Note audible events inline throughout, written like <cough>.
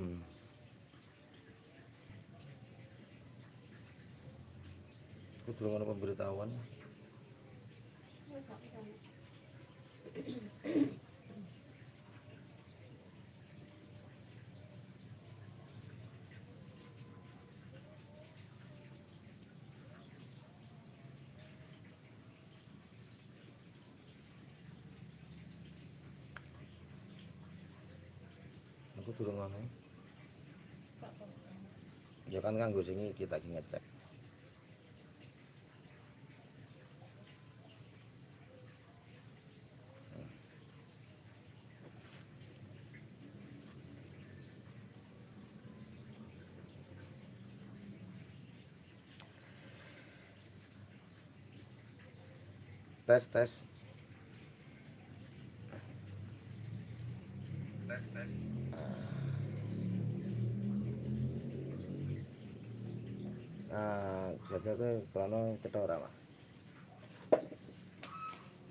Hmm. Itu belum ada pemberitahuan. aku turun ngene ya kan nganggo sini kita lagi ngecek tes tes Sidoarjo itu klono cetha ora, Mas?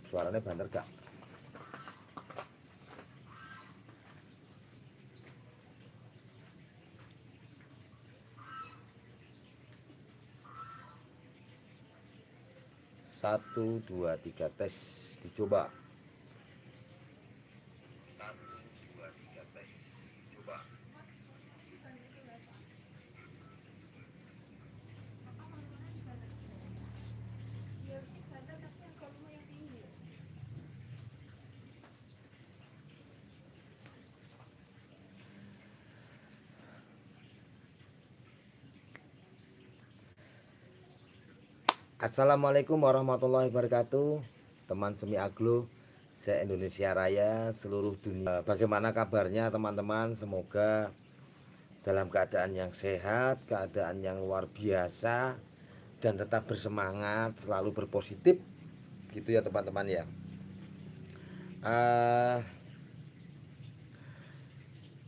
Suarane banter satu dua tiga tes dicoba Assalamualaikum warahmatullahi wabarakatuh Teman Semi Aglo Se Indonesia Raya Seluruh dunia Bagaimana kabarnya teman-teman Semoga dalam keadaan yang sehat Keadaan yang luar biasa Dan tetap bersemangat Selalu berpositif Gitu ya teman-teman ya uh,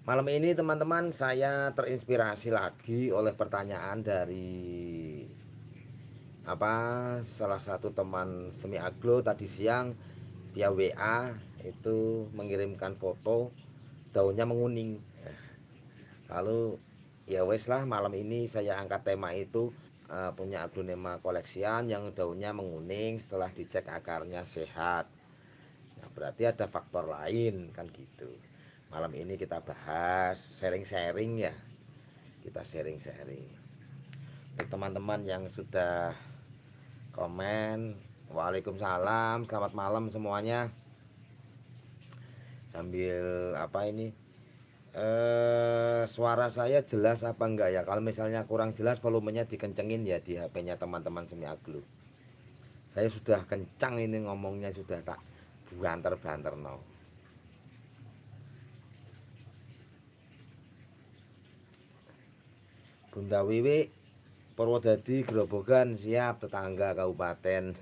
Malam ini teman-teman saya terinspirasi lagi oleh pertanyaan dari apa salah satu teman semi aglo tadi siang via WA itu mengirimkan foto daunnya menguning lalu ya wes lah malam ini saya angkat tema itu uh, punya aglonema koleksian yang daunnya menguning setelah dicek akarnya sehat nah, berarti ada faktor lain kan gitu malam ini kita bahas sharing-sharing ya kita sharing-sharing teman-teman yang sudah komen Waalaikumsalam selamat malam semuanya sambil apa ini eh suara saya jelas apa enggak ya kalau misalnya kurang jelas volumenya dikencengin ya di HP-nya teman-teman semi aglu saya sudah kencang ini ngomongnya sudah tak banter-banter no Bunda Wiwi Purwodadi Grobogan siap tetangga kabupaten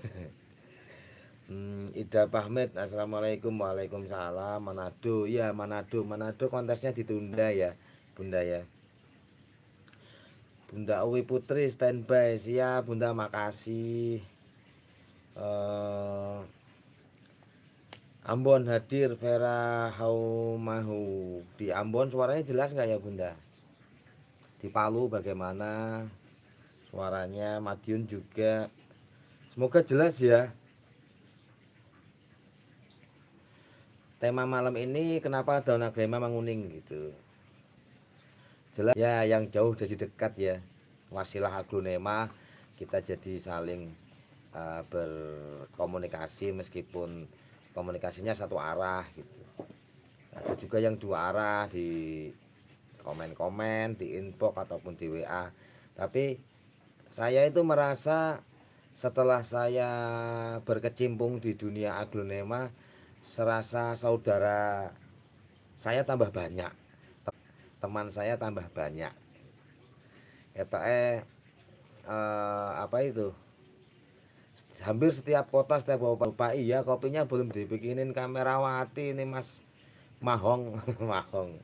<laughs> hmm, Ida Pahmid Assalamualaikum Waalaikumsalam Manado ya Manado Manado kontesnya ditunda ya Bunda ya Bunda Uwi Putri standby siap Bunda makasih uh, Ambon hadir Vera Haumahu di Ambon suaranya jelas nggak ya Bunda di Palu bagaimana suaranya Madiun juga semoga jelas ya tema malam ini kenapa daun agrema menguning gitu jelas ya yang jauh jadi dekat ya wasilah aglonema kita jadi saling uh, berkomunikasi meskipun komunikasinya satu arah gitu ada juga yang dua arah di komen-komen di inbox ataupun di WA tapi saya itu merasa setelah saya berkecimpung di dunia aglonema serasa saudara saya tambah banyak teman saya tambah banyak ya eh, eh apa itu hampir setiap kota setiap bapak iya kopinya belum dibikinin kamerawati ini mas mahong <laughs> mahong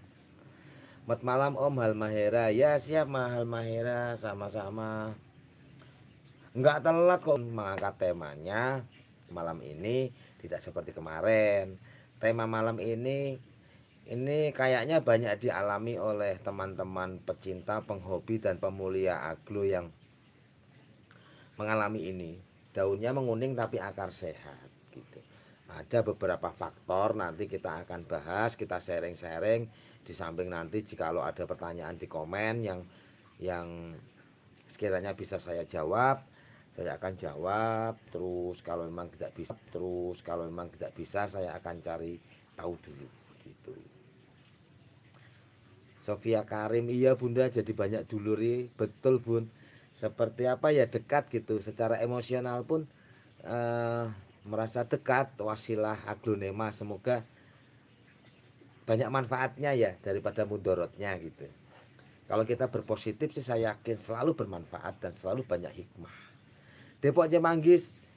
Mat malam Om Halmahera ya siap Mahal Mahera sama-sama nggak telat kok mengangkat temanya malam ini tidak seperti kemarin tema malam ini ini kayaknya banyak dialami oleh teman-teman pecinta penghobi dan pemulia aglo yang mengalami ini daunnya menguning tapi akar sehat gitu ada beberapa faktor nanti kita akan bahas kita sharing-sharing di samping nanti jikalau ada pertanyaan di komen yang yang sekiranya bisa saya jawab saya akan jawab terus kalau memang tidak bisa terus kalau memang tidak bisa saya akan cari tahu dulu gitu Sofia Karim iya bunda jadi banyak duluri betul bun seperti apa ya dekat gitu secara emosional pun eh, merasa dekat wasilah aglonema semoga banyak manfaatnya ya daripada mudorotnya gitu kalau kita berpositif sih saya yakin selalu bermanfaat dan selalu banyak hikmah Depok Cemanggis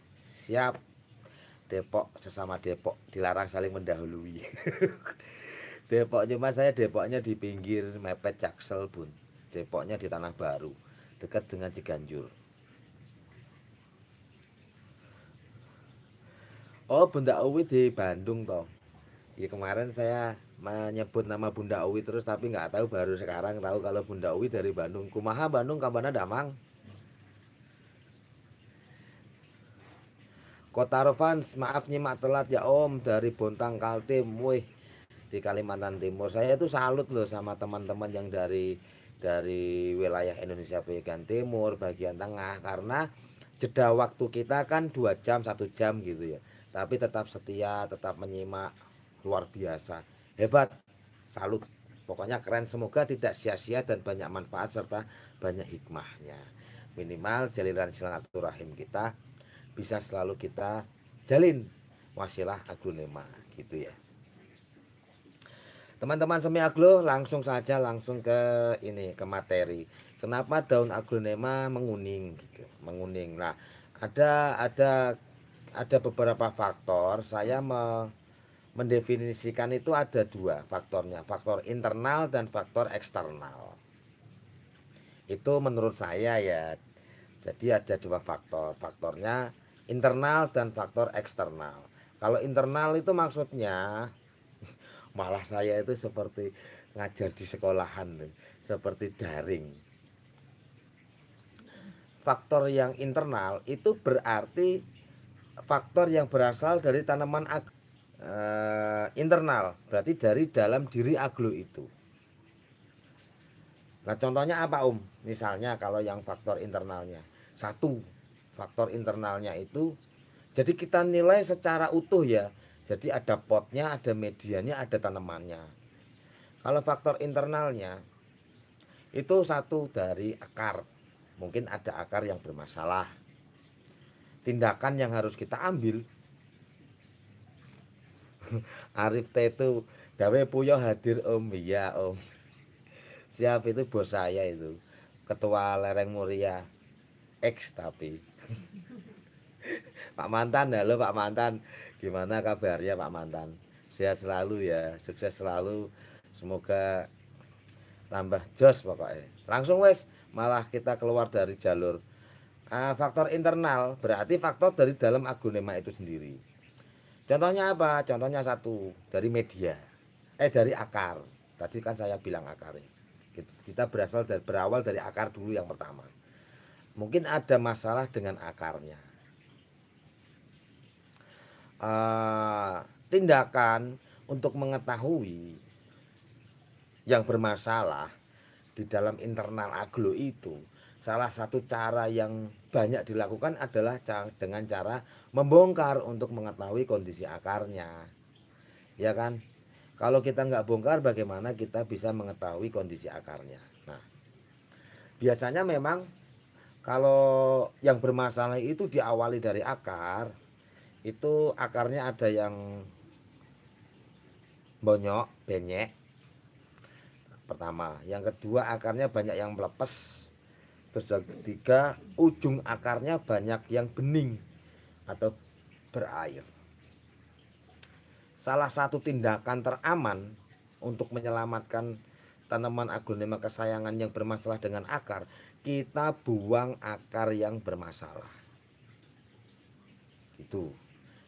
siap Depok sesama Depok dilarang saling mendahului <laughs> Depok cuman saya Depoknya di pinggir mepet Jaksel Bun Depoknya di Tanah Baru dekat dengan Ciganjur Oh Bunda Uwi di Bandung toh ya kemarin saya menyebut nama Bunda Uwi terus tapi nggak tahu baru sekarang tahu kalau Bunda Uwi dari Bandung kumaha Bandung ada damang Kota Rovans, maaf nyimak telat ya Om dari Bontang Kaltim, wih di Kalimantan Timur. Saya itu salut loh sama teman-teman yang dari dari wilayah Indonesia bagian timur, bagian tengah karena jeda waktu kita kan dua jam satu jam gitu ya. Tapi tetap setia, tetap menyimak luar biasa. Hebat. Salut. Pokoknya keren semoga tidak sia-sia dan banyak manfaat serta banyak hikmahnya. Minimal jalinan silaturahim kita bisa selalu kita jalin wasilah aglonema gitu ya teman-teman semi aglo langsung saja langsung ke ini ke materi kenapa daun aglonema menguning gitu menguning nah ada ada ada beberapa faktor saya me, mendefinisikan itu ada dua faktornya faktor internal dan faktor eksternal itu menurut saya ya jadi ada dua faktor faktornya internal dan faktor eksternal. Kalau internal itu maksudnya <laughs> malah saya itu seperti ngajar di sekolahan seperti daring. Faktor yang internal itu berarti faktor yang berasal dari tanaman ag eh, internal, berarti dari dalam diri aglo itu. Nah contohnya apa Om? Misalnya kalau yang faktor internalnya satu faktor internalnya itu jadi kita nilai secara utuh ya jadi ada potnya ada medianya ada tanamannya kalau faktor internalnya itu satu dari akar mungkin ada akar yang bermasalah tindakan yang harus kita ambil <laughs> Arif itu Dawe Puyo hadir om Iya om Siap itu bos saya itu Ketua Lereng Muria X tapi <laughs> Pak Mantan, halo Pak Mantan. Gimana kabarnya Pak Mantan? Sehat selalu ya, sukses selalu. Semoga tambah jos pokoknya. Langsung wes, malah kita keluar dari jalur uh, faktor internal, berarti faktor dari dalam agunema itu sendiri. Contohnya apa? Contohnya satu dari media. Eh dari akar. Tadi kan saya bilang akarnya. Kita berasal dari berawal dari akar dulu yang pertama. Mungkin ada masalah dengan akarnya. Uh, tindakan untuk mengetahui yang bermasalah di dalam internal aglo itu salah satu cara yang banyak dilakukan adalah dengan cara membongkar untuk mengetahui kondisi akarnya ya kan kalau kita nggak bongkar bagaimana kita bisa mengetahui kondisi akarnya nah biasanya memang kalau yang bermasalah itu diawali dari akar itu akarnya ada yang bonyok benyek pertama yang kedua akarnya banyak yang melepas. terus yang ketiga ujung akarnya banyak yang bening atau berair salah satu tindakan teraman untuk menyelamatkan tanaman aglonema kesayangan yang bermasalah dengan akar kita buang akar yang bermasalah. Itu.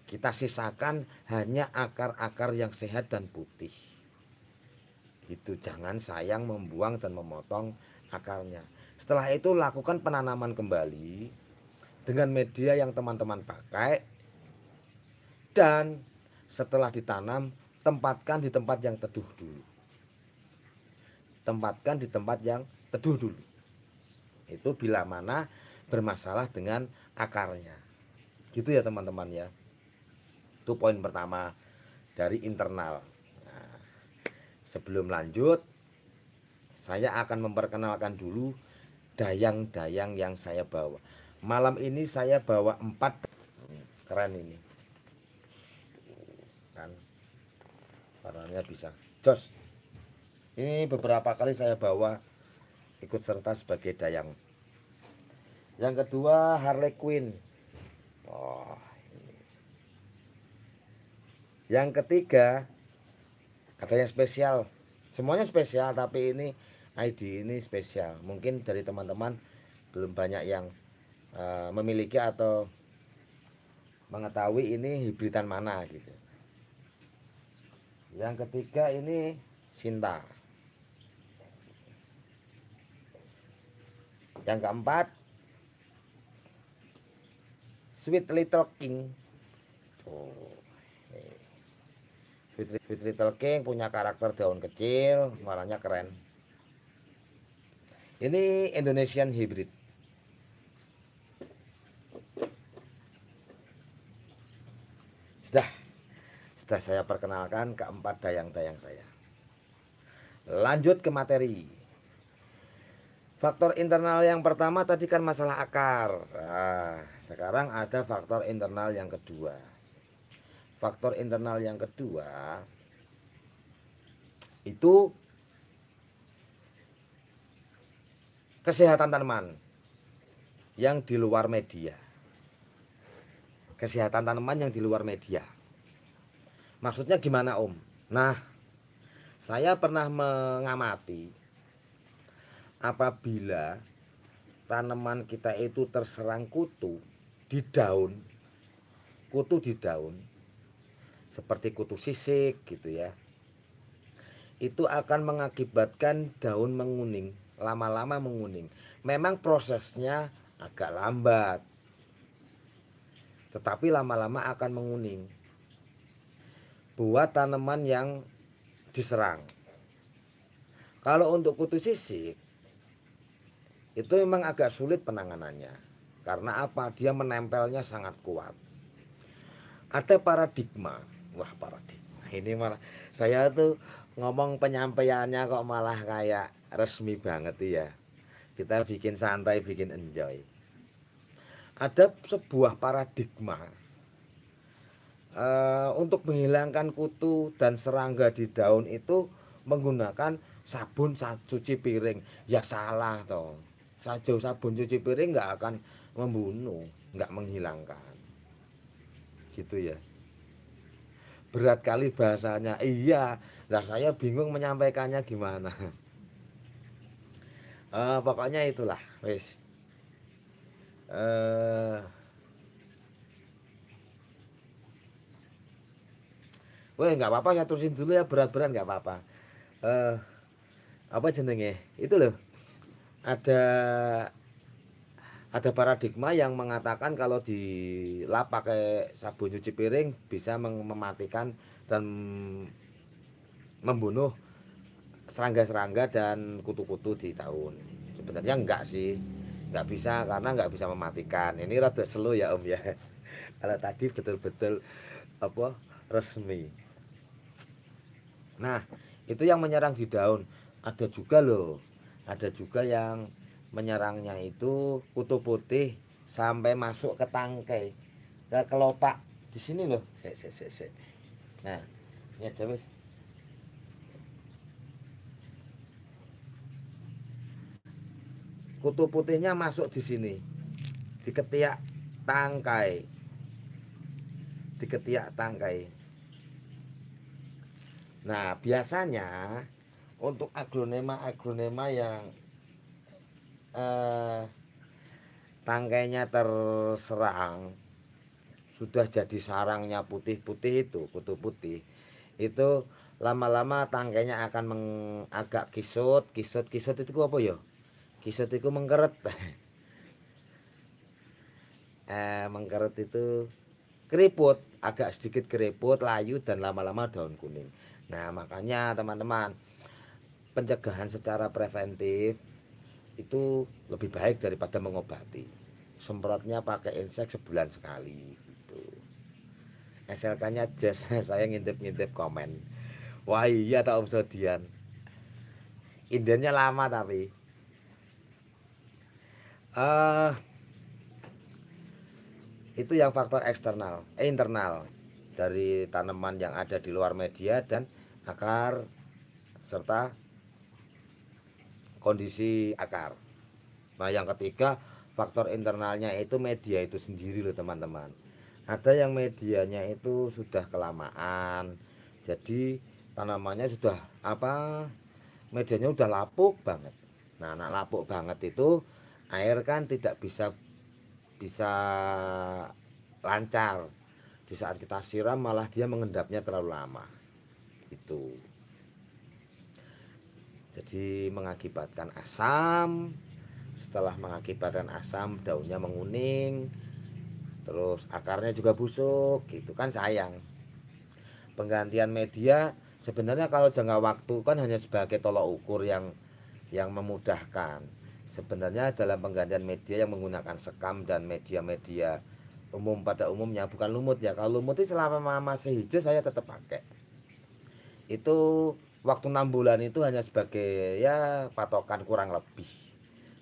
Kita sisakan hanya akar-akar yang sehat dan putih. Itu jangan sayang membuang dan memotong akarnya. Setelah itu lakukan penanaman kembali dengan media yang teman-teman pakai dan setelah ditanam tempatkan di tempat yang teduh dulu. Tempatkan di tempat yang teduh dulu itu bila mana bermasalah dengan akarnya gitu ya teman-teman ya itu poin pertama dari internal nah, sebelum lanjut saya akan memperkenalkan dulu dayang-dayang yang saya bawa malam ini saya bawa empat keren ini kan warnanya bisa jos ini beberapa kali saya bawa ikut serta sebagai dayang. Yang kedua Harley Quinn. Oh, ini. Yang ketiga ada yang spesial. Semuanya spesial tapi ini ID ini spesial. Mungkin dari teman-teman belum banyak yang uh, memiliki atau mengetahui ini hibridan mana gitu. Yang ketiga ini Sinta. Yang keempat, Sweet Little King. oh. Sweet, Sweet Little King punya karakter daun kecil, warnanya keren. Ini Indonesian Hybrid. Sudah, sudah saya perkenalkan keempat dayang-dayang saya. Lanjut ke materi. Faktor internal yang pertama tadi kan masalah akar. Nah, sekarang ada faktor internal yang kedua. Faktor internal yang kedua itu kesehatan tanaman yang di luar media. Kesehatan tanaman yang di luar media. Maksudnya gimana, Om? Nah, saya pernah mengamati apabila tanaman kita itu terserang kutu di daun kutu di daun seperti kutu sisik gitu ya itu akan mengakibatkan daun menguning lama-lama menguning memang prosesnya agak lambat tetapi lama-lama akan menguning buat tanaman yang diserang kalau untuk kutu sisik itu memang agak sulit penanganannya karena apa dia menempelnya sangat kuat ada paradigma wah paradigma ini malah saya tuh ngomong penyampaiannya kok malah kayak resmi banget ya kita bikin santai bikin enjoy ada sebuah paradigma uh, untuk menghilangkan kutu dan serangga di daun itu menggunakan sabun cuci piring ya salah toh saja sabun cuci piring nggak akan membunuh nggak menghilangkan gitu ya berat kali bahasanya iya lah saya bingung menyampaikannya gimana uh, <laughs> pokoknya itulah wes. uh, eh, Wah nggak apa-apa saya terusin dulu ya berat-berat nggak apa-apa. Uh, apa jenenge? Itu loh ada ada paradigma yang mengatakan kalau dilap pakai sabun cuci piring bisa mematikan dan membunuh serangga-serangga dan kutu-kutu di tahun sebenarnya enggak sih enggak bisa karena enggak bisa mematikan ini rada slow ya om ya <laughs> kalau tadi betul-betul apa resmi nah itu yang menyerang di daun ada juga loh ada juga yang menyerangnya itu kutu putih sampai masuk ke tangkai ke kelopak di sini loh sek, sek, sek, nah ini aja wis kutu putihnya masuk di sini di ketiak tangkai di ketiak tangkai nah biasanya untuk aglonema aglonema yang eh, tangkainya terserang sudah jadi sarangnya putih-putih itu kutu putih itu lama-lama tangkainya akan meng, agak kisut kisut kisut itu apa ya kisut itu mengkeret <laughs> eh, mengkeret itu keriput agak sedikit keriput layu dan lama-lama daun kuning nah makanya teman-teman pencegahan secara preventif itu lebih baik daripada mengobati. Semprotnya pakai insek sebulan sekali gitu. SLK-nya jas <laughs> saya ngintip-ngintip komen. Wah iya tak Om Sodian. Indennya lama tapi. Uh, itu yang faktor eksternal, eh, internal dari tanaman yang ada di luar media dan akar serta kondisi akar. Nah, yang ketiga faktor internalnya itu media itu sendiri loh teman-teman. Ada yang medianya itu sudah kelamaan. Jadi tanamannya sudah apa? Medianya sudah lapuk banget. Nah, anak lapuk banget itu air kan tidak bisa bisa lancar. Di saat kita siram malah dia mengendapnya terlalu lama. Itu jadi mengakibatkan asam setelah mengakibatkan asam daunnya menguning terus akarnya juga busuk gitu kan sayang penggantian media sebenarnya kalau jangka waktu kan hanya sebagai tolok ukur yang yang memudahkan sebenarnya dalam penggantian media yang menggunakan sekam dan media-media umum pada umumnya bukan lumut ya kalau lumut itu selama masih hijau saya tetap pakai itu waktu enam bulan itu hanya sebagai ya patokan kurang lebih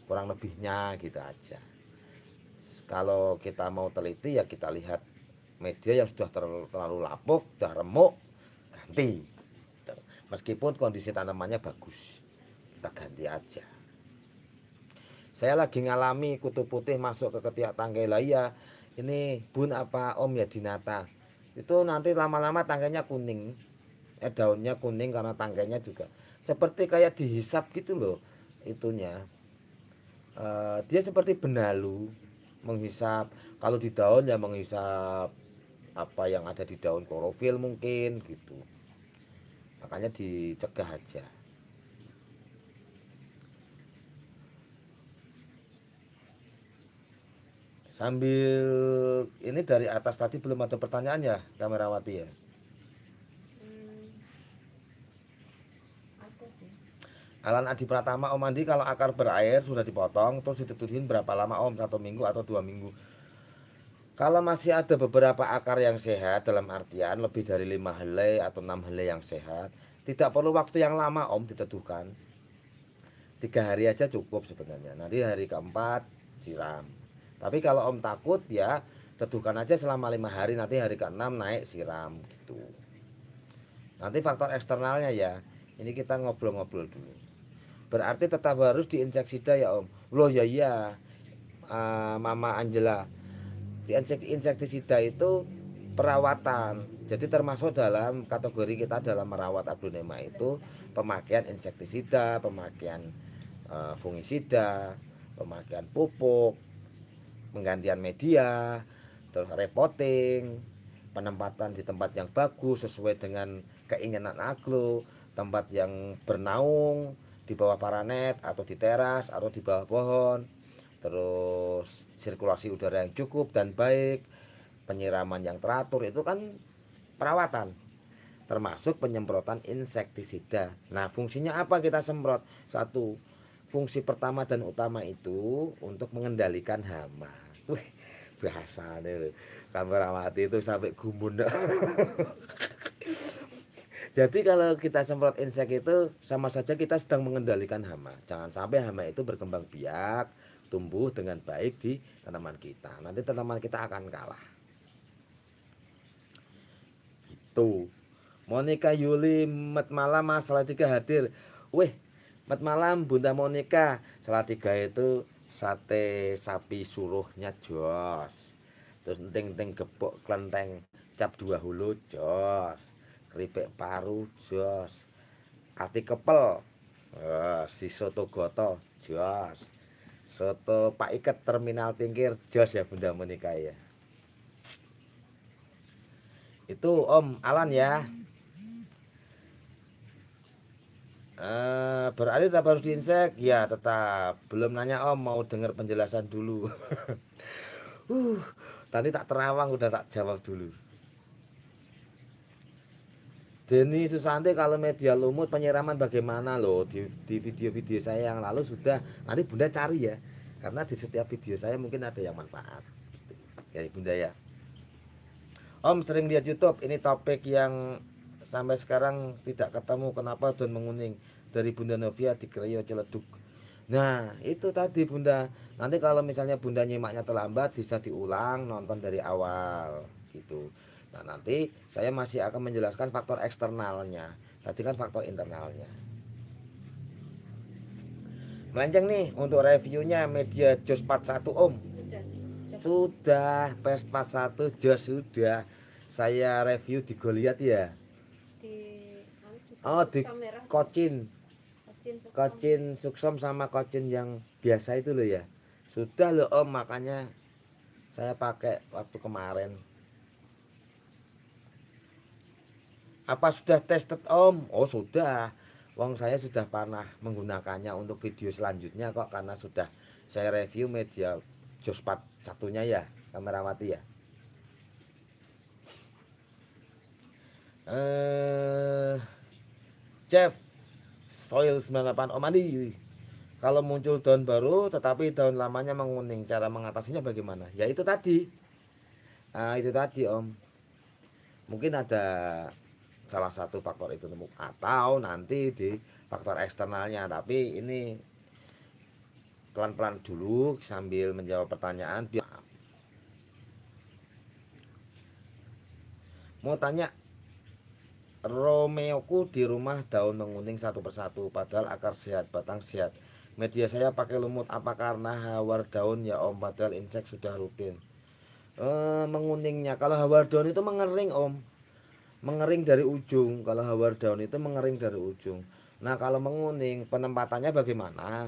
kurang lebihnya gitu aja kalau kita mau teliti ya kita lihat media yang sudah terlalu lapuk sudah remuk ganti meskipun kondisi tanamannya bagus kita ganti aja saya lagi ngalami kutu putih masuk ke ketiak tangkai laya. ini bun apa om ya dinata itu nanti lama-lama tangkainya kuning eh, daunnya kuning karena tangganya juga seperti kayak dihisap gitu loh itunya uh, dia seperti benalu menghisap kalau di daun ya menghisap apa yang ada di daun klorofil mungkin gitu makanya dicegah aja sambil ini dari atas tadi belum ada pertanyaan ya kamerawati ya Alan Adi Pratama Om Andi kalau akar berair sudah dipotong terus ditetuhin berapa lama Om satu minggu atau dua minggu kalau masih ada beberapa akar yang sehat dalam artian lebih dari lima helai atau enam helai yang sehat tidak perlu waktu yang lama Om diteduhkan tiga hari aja cukup sebenarnya nanti hari keempat siram tapi kalau Om takut ya teduhkan aja selama lima hari nanti hari keenam naik siram gitu nanti faktor eksternalnya ya ini kita ngobrol-ngobrol dulu berarti tetap harus diinsektisida ya om loh ya iya uh, mama Angela diinsektisida itu perawatan jadi termasuk dalam kategori kita dalam merawat aglonema itu pemakaian insektisida pemakaian uh, fungisida pemakaian pupuk penggantian media terus repotting penempatan di tempat yang bagus sesuai dengan keinginan aglo tempat yang bernaung di bawah paranet atau di teras atau di bawah pohon terus sirkulasi udara yang cukup dan baik penyiraman yang teratur itu kan perawatan termasuk penyemprotan insektisida nah fungsinya apa kita semprot satu fungsi pertama dan utama itu untuk mengendalikan hama Wih, biasa nih kamera mati itu sampai gumun <laughs> Jadi kalau kita semprot insek itu sama saja kita sedang mengendalikan hama. Jangan sampai hama itu berkembang biak, tumbuh dengan baik di tanaman kita. Nanti tanaman kita akan kalah. Itu. Monica Yuli Mat Malam Mas Salatiga hadir. Weh, Mat Malam Bunda Monica. Salatiga itu sate sapi suruhnya jos. Terus ting-ting gepok kelenteng cap dua hulu jos keripik paru jos ati kepel eh, si soto goto jos soto Pak Iket terminal tingkir jos ya Bunda menikah ya itu Om Alan ya Uh, berarti tak harus diinsek ya tetap belum nanya om mau dengar penjelasan dulu <laughs> uh tadi tak terawang udah tak jawab dulu Denny Susanti kalau media lumut penyiraman bagaimana loh di video-video saya yang lalu sudah nanti bunda cari ya karena di setiap video saya mungkin ada yang manfaat ya bunda ya Om sering lihat YouTube ini topik yang sampai sekarang tidak ketemu kenapa dan menguning dari Bunda Novia di Kreo Celeduk Nah itu tadi bunda nanti kalau misalnya bunda nyimaknya terlambat bisa diulang nonton dari awal gitu Nah nanti saya masih akan menjelaskan faktor eksternalnya. Tadi kan faktor internalnya. Melenceng nih untuk reviewnya media Jos 41 Om. Sudah, pers 41 1 Jos sudah. Saya review di Goliat ya. Oh, di Kocin. Kocin Suksom sama Kocin yang biasa itu loh ya. Sudah loh Om, makanya saya pakai waktu kemarin Apa sudah tested Om? Oh, sudah. Wong saya sudah pernah menggunakannya untuk video selanjutnya kok karena sudah saya review media Jospat satunya ya, kamera mati ya. Eh Jeff Soil 98 Om Andi kalau muncul daun baru tetapi daun lamanya menguning cara mengatasinya bagaimana ya itu tadi nah, itu tadi om mungkin ada salah satu faktor itu nemu atau nanti di faktor eksternalnya tapi ini pelan-pelan dulu sambil menjawab pertanyaan mau tanya Romeoku di rumah daun menguning satu persatu padahal akar sehat batang sehat media saya pakai lumut apa karena hawar daun ya om padahal insek sudah rutin e, menguningnya kalau hawar daun itu mengering om mengering dari ujung kalau hawar daun itu mengering dari ujung nah kalau menguning penempatannya bagaimana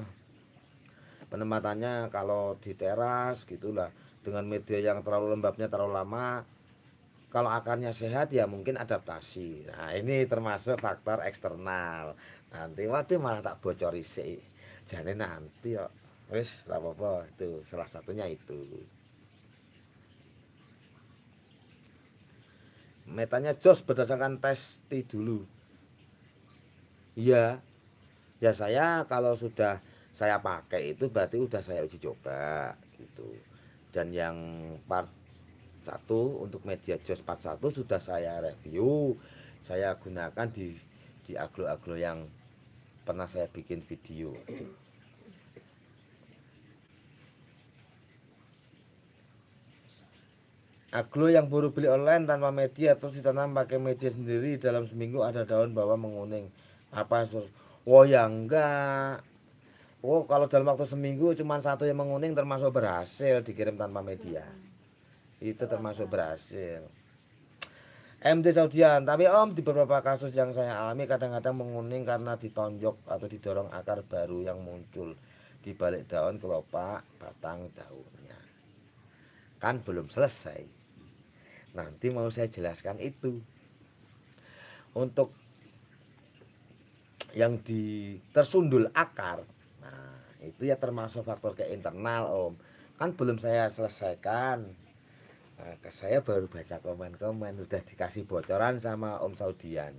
penempatannya kalau di teras gitulah dengan media yang terlalu lembabnya terlalu lama kalau akarnya sehat ya mungkin adaptasi nah ini termasuk faktor eksternal nanti waduh malah tak bocor isi jadi nanti ya wis apa-apa itu salah satunya itu metanya jos berdasarkan testi dulu iya ya saya kalau sudah saya pakai itu berarti udah saya uji coba gitu dan yang part satu untuk media jos part satu sudah saya review saya gunakan di di aglo-aglo yang pernah saya bikin video gitu. Aglo yang baru beli online tanpa media terus ditanam pakai media sendiri dalam seminggu ada daun bawah menguning. Apa sur? Oh ya enggak. Oh kalau dalam waktu seminggu cuma satu yang menguning termasuk berhasil dikirim tanpa media. Itu termasuk berhasil. MD Saudian, tapi om di beberapa kasus yang saya alami kadang-kadang menguning karena ditonjok atau didorong akar baru yang muncul di balik daun kelopak batang daunnya. Kan belum selesai. Nanti mau saya jelaskan itu. Untuk yang di tersundul akar, nah itu ya termasuk faktor ke internal om. Kan belum saya selesaikan. Nah, saya baru baca komen-komen udah dikasih bocoran sama Om Saudian.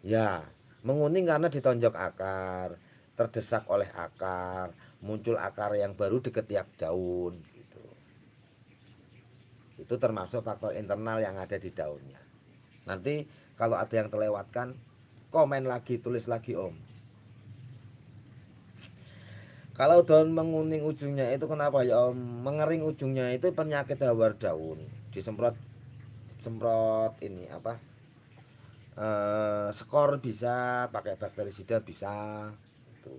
Ya, menguning karena ditonjok akar, terdesak oleh akar, muncul akar yang baru di ketiak daun itu termasuk faktor internal yang ada di daunnya nanti kalau ada yang terlewatkan komen lagi tulis lagi om kalau daun menguning ujungnya itu kenapa ya om mengering ujungnya itu penyakit hawar daun disemprot semprot ini apa e, skor bisa pakai bakterisida bisa Aku. Gitu.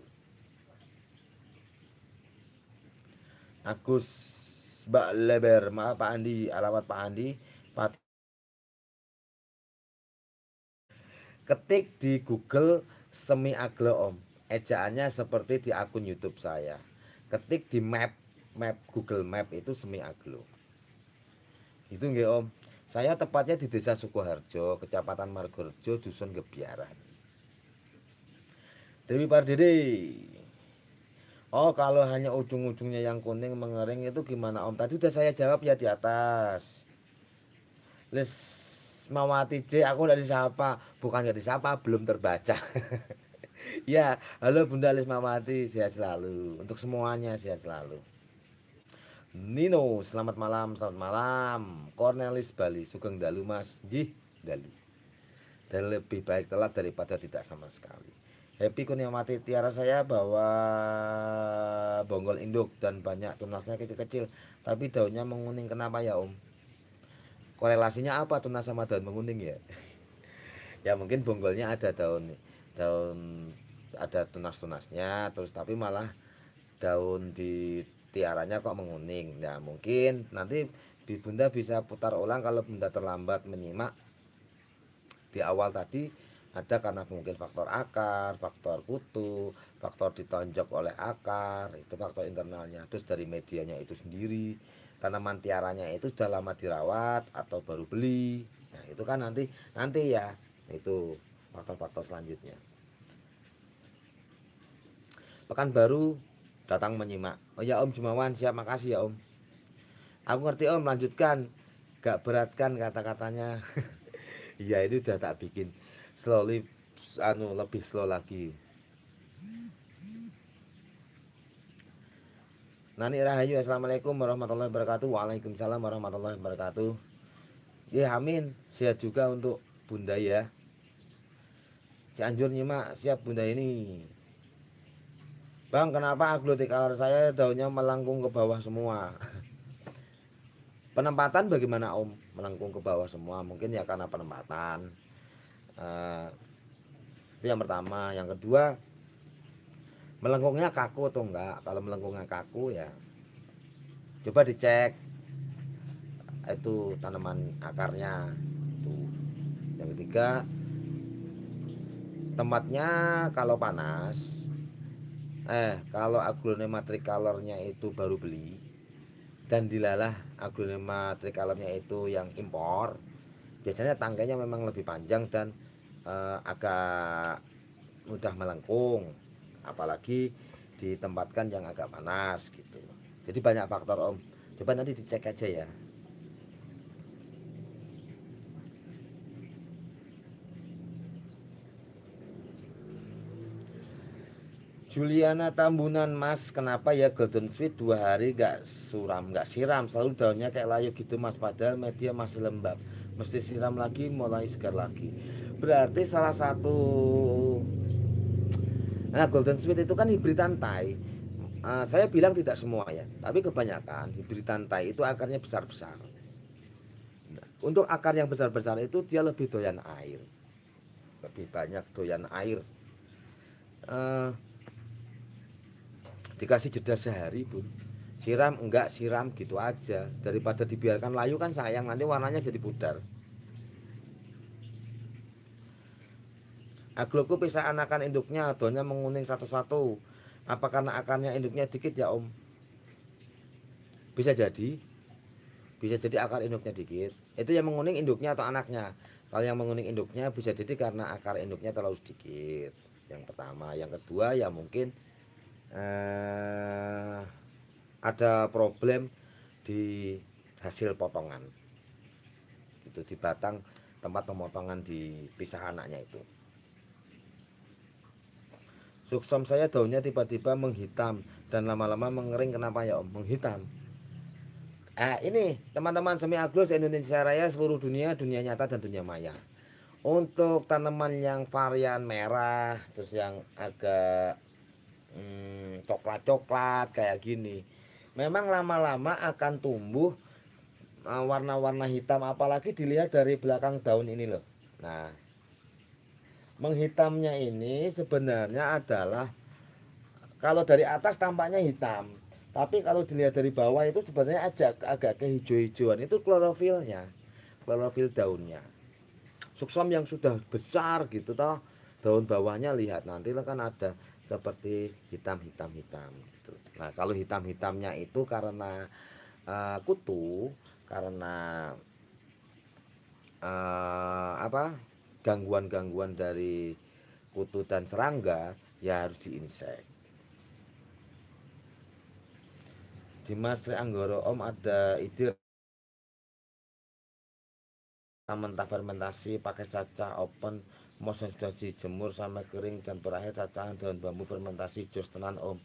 Agus Mbak Leber. Maaf Pak Andi, alamat Pak Andi. Pat Ketik di Google Semi Agle Om. Ejaannya seperti di akun YouTube saya. Ketik di map map Google Map itu Semi Aglo. Itu nggih Om. Saya tepatnya di Desa Sukoharjo, Kecamatan Margorejo, Dusun Gebiaran. Dewi Pardede. Oh, kalau hanya ujung-ujungnya yang kuning mengering itu gimana Om? Tadi udah saya jawab ya di atas. Les Mawati J, aku udah disapa. Bukan dari siapa, belum terbaca. <laughs> ya, halo Bunda Les Mawati, sehat selalu. Untuk semuanya sehat selalu. Nino, selamat malam, selamat malam. Cornelis Bali, Sugeng Dalu Mas. Jih, Dalu. Dan lebih baik telat daripada tidak sama sekali. Happy mati Tiara saya bawa bonggol induk dan banyak tunasnya kecil-kecil tapi daunnya menguning kenapa ya Om? Korelasinya apa tunas sama daun menguning ya? <laughs> ya mungkin bonggolnya ada daun daun ada tunas-tunasnya terus tapi malah daun di tiaranya kok menguning. Ya mungkin nanti Bunda bisa putar ulang kalau Bunda terlambat menyimak di awal tadi ada karena mungkin faktor akar faktor kutu faktor ditonjok oleh akar itu faktor internalnya terus dari medianya itu sendiri tanaman tiaranya itu sudah lama dirawat atau baru beli nah itu kan nanti nanti ya itu faktor-faktor selanjutnya pekan baru datang menyimak oh ya om Jumawan siap makasih ya om aku ngerti om lanjutkan gak beratkan kata-katanya <laughs> Iya itu udah tak bikin slowly anu lebih slow lagi Nani Rahayu Assalamualaikum warahmatullahi wabarakatuh Waalaikumsalam warahmatullahi wabarakatuh Ya amin Sehat juga untuk bunda ya Cianjur nyimak siap bunda ini Bang kenapa aglutik alar saya daunnya melengkung ke bawah semua <laughs> Penempatan bagaimana om? Melengkung ke bawah semua Mungkin ya karena penempatan Eh, itu yang pertama yang kedua melengkungnya kaku atau enggak kalau melengkungnya kaku ya coba dicek itu tanaman akarnya itu yang ketiga tempatnya kalau panas eh kalau aglonema tricolornya itu baru beli dan dilalah aglonema tricolornya itu yang impor biasanya tangkainya memang lebih panjang dan eh, agak mudah melengkung apalagi ditempatkan yang agak panas gitu jadi banyak faktor om coba nanti dicek aja ya Juliana Tambunan Mas, kenapa ya Golden Sweet dua hari gak suram, gak siram, selalu daunnya kayak layu gitu Mas, padahal media masih lembab, mesti siram lagi, mulai segar lagi berarti salah satu nah golden sweet itu kan hibridan tai uh, ah, saya bilang tidak semua ya tapi kebanyakan hibridan tai itu akarnya besar-besar untuk akar yang besar-besar itu dia lebih doyan air lebih banyak doyan air uh, dikasih jeda sehari pun siram enggak siram gitu aja daripada dibiarkan layu kan sayang nanti warnanya jadi pudar Agloku bisa anakan induknya, daunnya menguning satu-satu. Apa karena akarnya induknya dikit ya om? Bisa jadi. Bisa jadi akar induknya dikit. Itu yang menguning induknya atau anaknya. Kalau yang menguning induknya bisa jadi karena akar induknya terlalu sedikit. Yang pertama, yang kedua ya mungkin eh, ada problem di hasil potongan. Itu di batang tempat pemotongan di pisah anaknya itu. Suksom saya daunnya tiba-tiba menghitam dan lama-lama mengering kenapa ya Om? Menghitam. Nah, ini teman-teman semi agros Indonesia Raya seluruh dunia, dunia nyata dan dunia maya. Untuk tanaman yang varian merah, terus yang agak coklat hmm, coklat-coklat kayak gini. Memang lama-lama akan tumbuh ah, warna-warna hitam apalagi dilihat dari belakang daun ini loh. Nah, menghitamnya ini sebenarnya adalah kalau dari atas tampaknya hitam tapi kalau dilihat dari bawah itu sebenarnya agak agak kehijau-hijauan itu klorofilnya klorofil daunnya suksom yang sudah besar gitu toh daun bawahnya lihat nanti kan ada seperti hitam-hitam hitam gitu. Nah, kalau hitam-hitamnya itu karena uh, kutu, karena uh, apa? gangguan-gangguan dari kutu dan serangga ya harus diinsek. Dimas Mas Anggoro Om ada ide mentah fermentasi pakai caca open mosen sudah dijemur sampai kering dan berakhir cacahan daun bambu fermentasi jus tenan om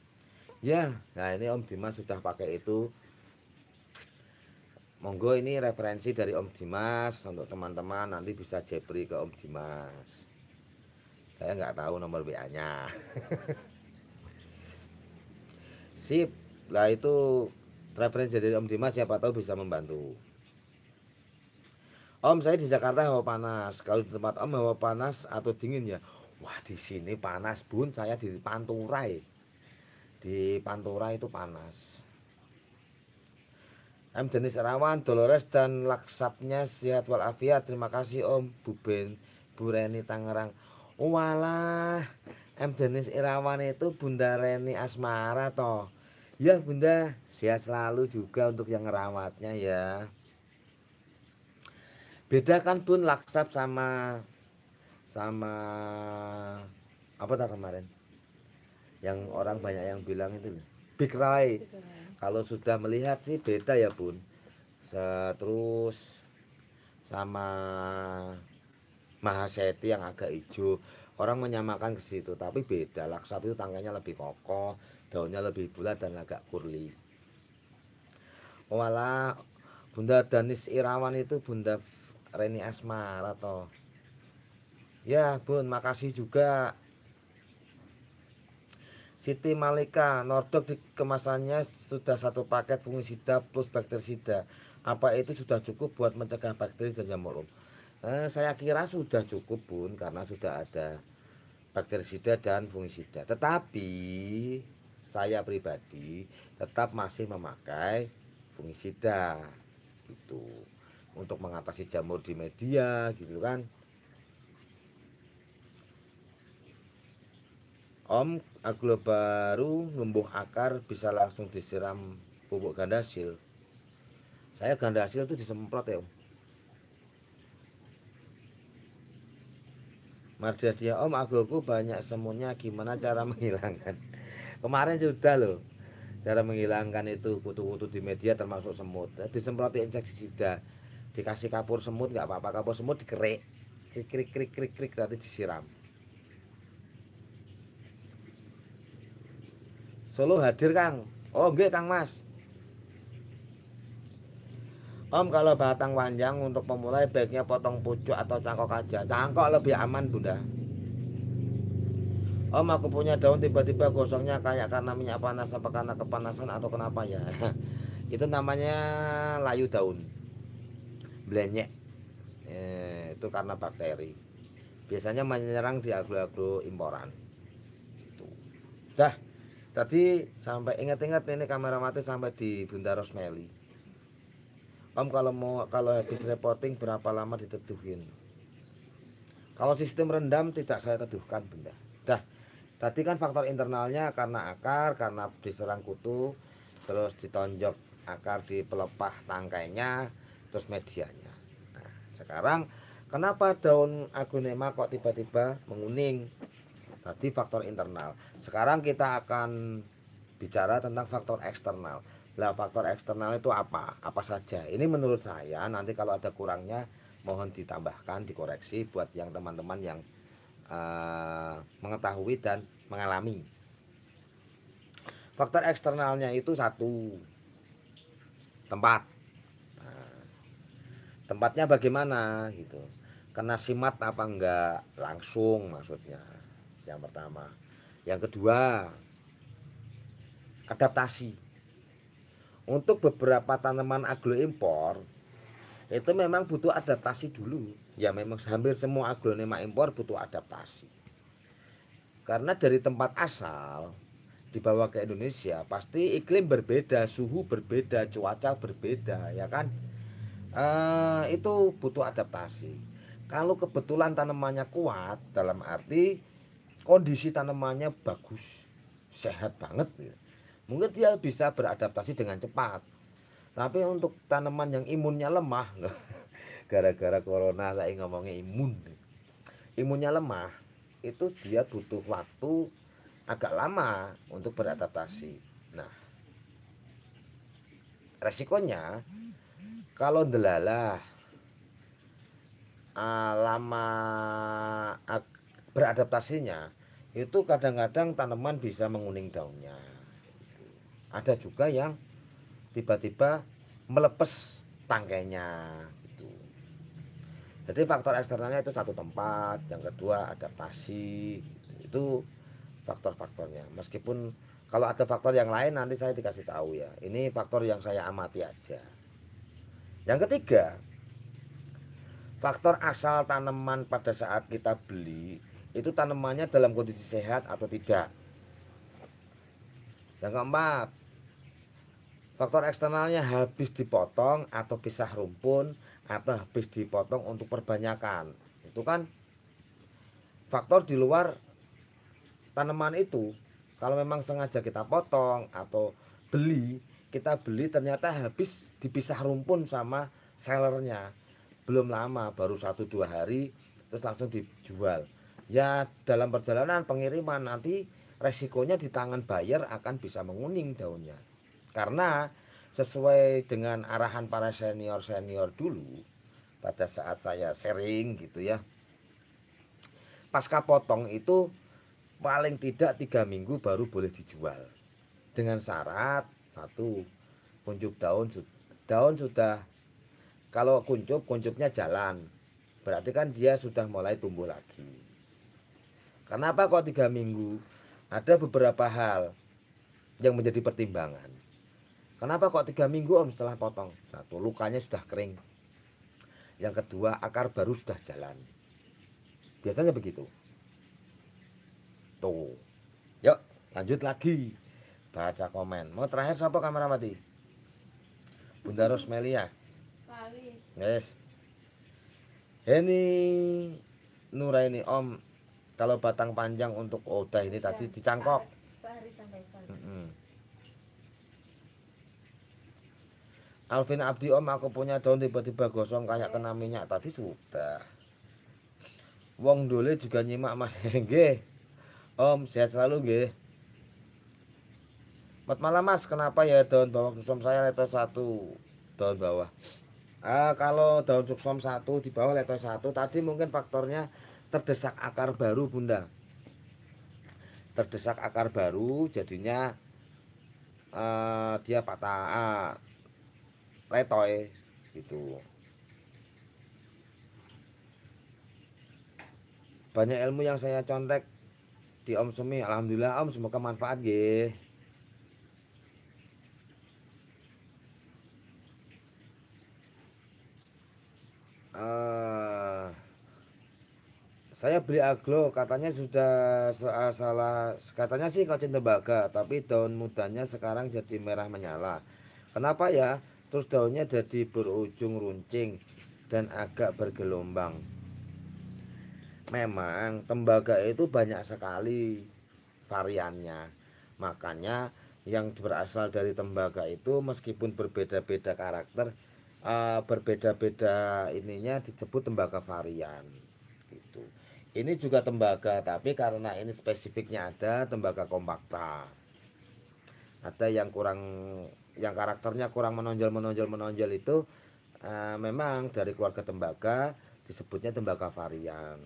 ya nah ini om Dimas sudah pakai itu monggo ini referensi dari Om Dimas untuk teman-teman nanti bisa jepri ke Om Dimas saya nggak tahu nomor WA nya <laughs> sip lah itu referensi dari Om Dimas siapa tahu bisa membantu Om saya di Jakarta hawa panas kalau di tempat Om hawa panas atau dingin ya wah di sini panas bun saya di Panturai eh. di Panturai itu panas M Denis Rawan, Dolores dan laksapnya sehat walafiat. Terima kasih Om Buben, Bu Reni Tangerang. Walah, M Denis Irawan itu Bunda Reni Asmara toh. Ya Bunda, sehat selalu juga untuk yang ngerawatnya ya. Beda kan Bun laksap sama sama apa tak kemarin? Yang orang banyak yang bilang itu Big Roy. Big Roy kalau sudah melihat sih beda ya bun terus sama mahaseti yang agak hijau orang menyamakan ke situ tapi beda laksa itu tangkainya lebih kokoh daunnya lebih bulat dan agak kurli wala bunda danis irawan itu bunda Reni Asmar atau, ya bun makasih juga Siti Malika, Nordok di kemasannya sudah satu paket fungisida plus bakterisida. Apa itu sudah cukup buat mencegah bakteri dan jamur um? Eh, saya kira sudah cukup pun karena sudah ada bakterisida dan fungisida. Tetapi saya pribadi tetap masih memakai fungisida gitu untuk mengatasi jamur di media gitu kan. Om aglo baru numbuh akar bisa langsung disiram pupuk gandasil. Saya gandasil itu disemprot ya Om. dia Om agloku banyak semuanya gimana cara menghilangkan? <laughs> Kemarin sudah loh cara menghilangkan itu kutu-kutu di media termasuk semut nah, di insektisida dikasih kapur semut nggak apa-apa kapur semut dikerik krik krik krik krik krik nanti disiram Solo hadir Kang. Oh enggak Kang Mas. Om kalau batang panjang untuk pemulai baiknya potong pucuk atau cangkok aja. Cangkok lebih aman Bunda. Om aku punya daun tiba-tiba gosongnya kayak karena minyak panas apa karena kepanasan atau kenapa ya. <laughs> itu namanya layu daun. Blenyek. Eh, itu karena bakteri. Biasanya menyerang di agro-agro imporan. Tuh. Dah. Tadi sampai ingat-ingat ini kamera mati sampai di bunda Rosmeli. Om kalau mau kalau habis reporting berapa lama diteduhin? Kalau sistem rendam tidak saya teduhkan bunda. Dah, tadi kan faktor internalnya karena akar, karena diserang kutu, terus ditonjok akar di pelepah tangkainya, terus medianya. Nah, sekarang kenapa daun agunema kok tiba-tiba menguning? Tadi faktor internal. Sekarang kita akan bicara tentang faktor eksternal. Lah faktor eksternal itu apa? Apa saja? Ini menurut saya nanti kalau ada kurangnya mohon ditambahkan, dikoreksi buat yang teman-teman yang uh, mengetahui dan mengalami. Faktor eksternalnya itu satu tempat. Nah, tempatnya bagaimana gitu? Kena simat apa enggak? Langsung maksudnya yang pertama yang kedua adaptasi untuk beberapa tanaman agroimpor itu memang butuh adaptasi dulu ya memang hampir semua aglonema impor butuh adaptasi karena dari tempat asal dibawa ke Indonesia pasti iklim berbeda suhu berbeda cuaca berbeda ya kan e, itu butuh adaptasi kalau kebetulan tanamannya kuat dalam arti kondisi tanamannya bagus, sehat banget, mungkin dia bisa beradaptasi dengan cepat. Tapi untuk tanaman yang imunnya lemah, <laughs> gara-gara corona lagi ngomongnya imun, imunnya lemah, itu dia butuh waktu agak lama untuk beradaptasi. Nah, resikonya kalau delala lama beradaptasinya itu kadang-kadang tanaman bisa menguning daunnya ada juga yang tiba-tiba melepas tangkainya gitu. jadi faktor eksternalnya itu satu tempat yang kedua adaptasi gitu. itu faktor-faktornya meskipun kalau ada faktor yang lain nanti saya dikasih tahu ya ini faktor yang saya amati aja yang ketiga faktor asal tanaman pada saat kita beli itu tanamannya dalam kondisi sehat atau tidak. Yang keempat, faktor eksternalnya habis dipotong atau pisah rumpun atau habis dipotong untuk perbanyakan. Itu kan faktor di luar tanaman itu. Kalau memang sengaja kita potong atau beli, kita beli ternyata habis dipisah rumpun sama sellernya. Belum lama, baru satu dua hari, terus langsung dijual ya dalam perjalanan pengiriman nanti resikonya di tangan buyer akan bisa menguning daunnya karena sesuai dengan arahan para senior-senior dulu pada saat saya sharing gitu ya pasca potong itu paling tidak tiga minggu baru boleh dijual dengan syarat satu kuncup daun daun sudah kalau kuncup kuncupnya jalan berarti kan dia sudah mulai tumbuh lagi Kenapa kok tiga minggu? Ada beberapa hal yang menjadi pertimbangan. Kenapa kok tiga minggu om setelah potong? Satu, lukanya sudah kering. Yang kedua, akar baru sudah jalan. Biasanya begitu. Tuh. Yuk, lanjut lagi. Baca komen. Mau terakhir siapa kamera mati? Bunda Rosmelia. Yes. Ini Nuraini Om kalau batang panjang untuk oda ini ya, tadi iya. dicangkok Alvin Abdi Om aku punya daun tiba-tiba gosong kayak kena minyak tadi sudah Wong Dole juga nyimak Mas Hengge <laughs> Om sehat selalu Ge. Mat malam Mas kenapa ya daun bawang suksom saya leto satu daun bawah uh, kalau daun suksom satu di bawah leto satu tadi mungkin faktornya terdesak akar baru bunda terdesak akar baru jadinya uh, dia patah uh, letoy gitu banyak ilmu yang saya contek di Om sumi Alhamdulillah Om semoga manfaat ye uh, saya beli aglo katanya sudah salah katanya sih cinta tembaga tapi daun mudanya sekarang jadi merah menyala kenapa ya terus daunnya jadi berujung runcing dan agak bergelombang memang tembaga itu banyak sekali variannya makanya yang berasal dari tembaga itu meskipun berbeda-beda karakter eh, berbeda-beda ininya disebut tembaga varian ini juga tembaga, tapi karena ini spesifiknya ada tembaga kompakta. Ada yang kurang yang karakternya kurang menonjol menonjol menonjol itu uh, memang dari keluarga tembaga disebutnya tembaga varian.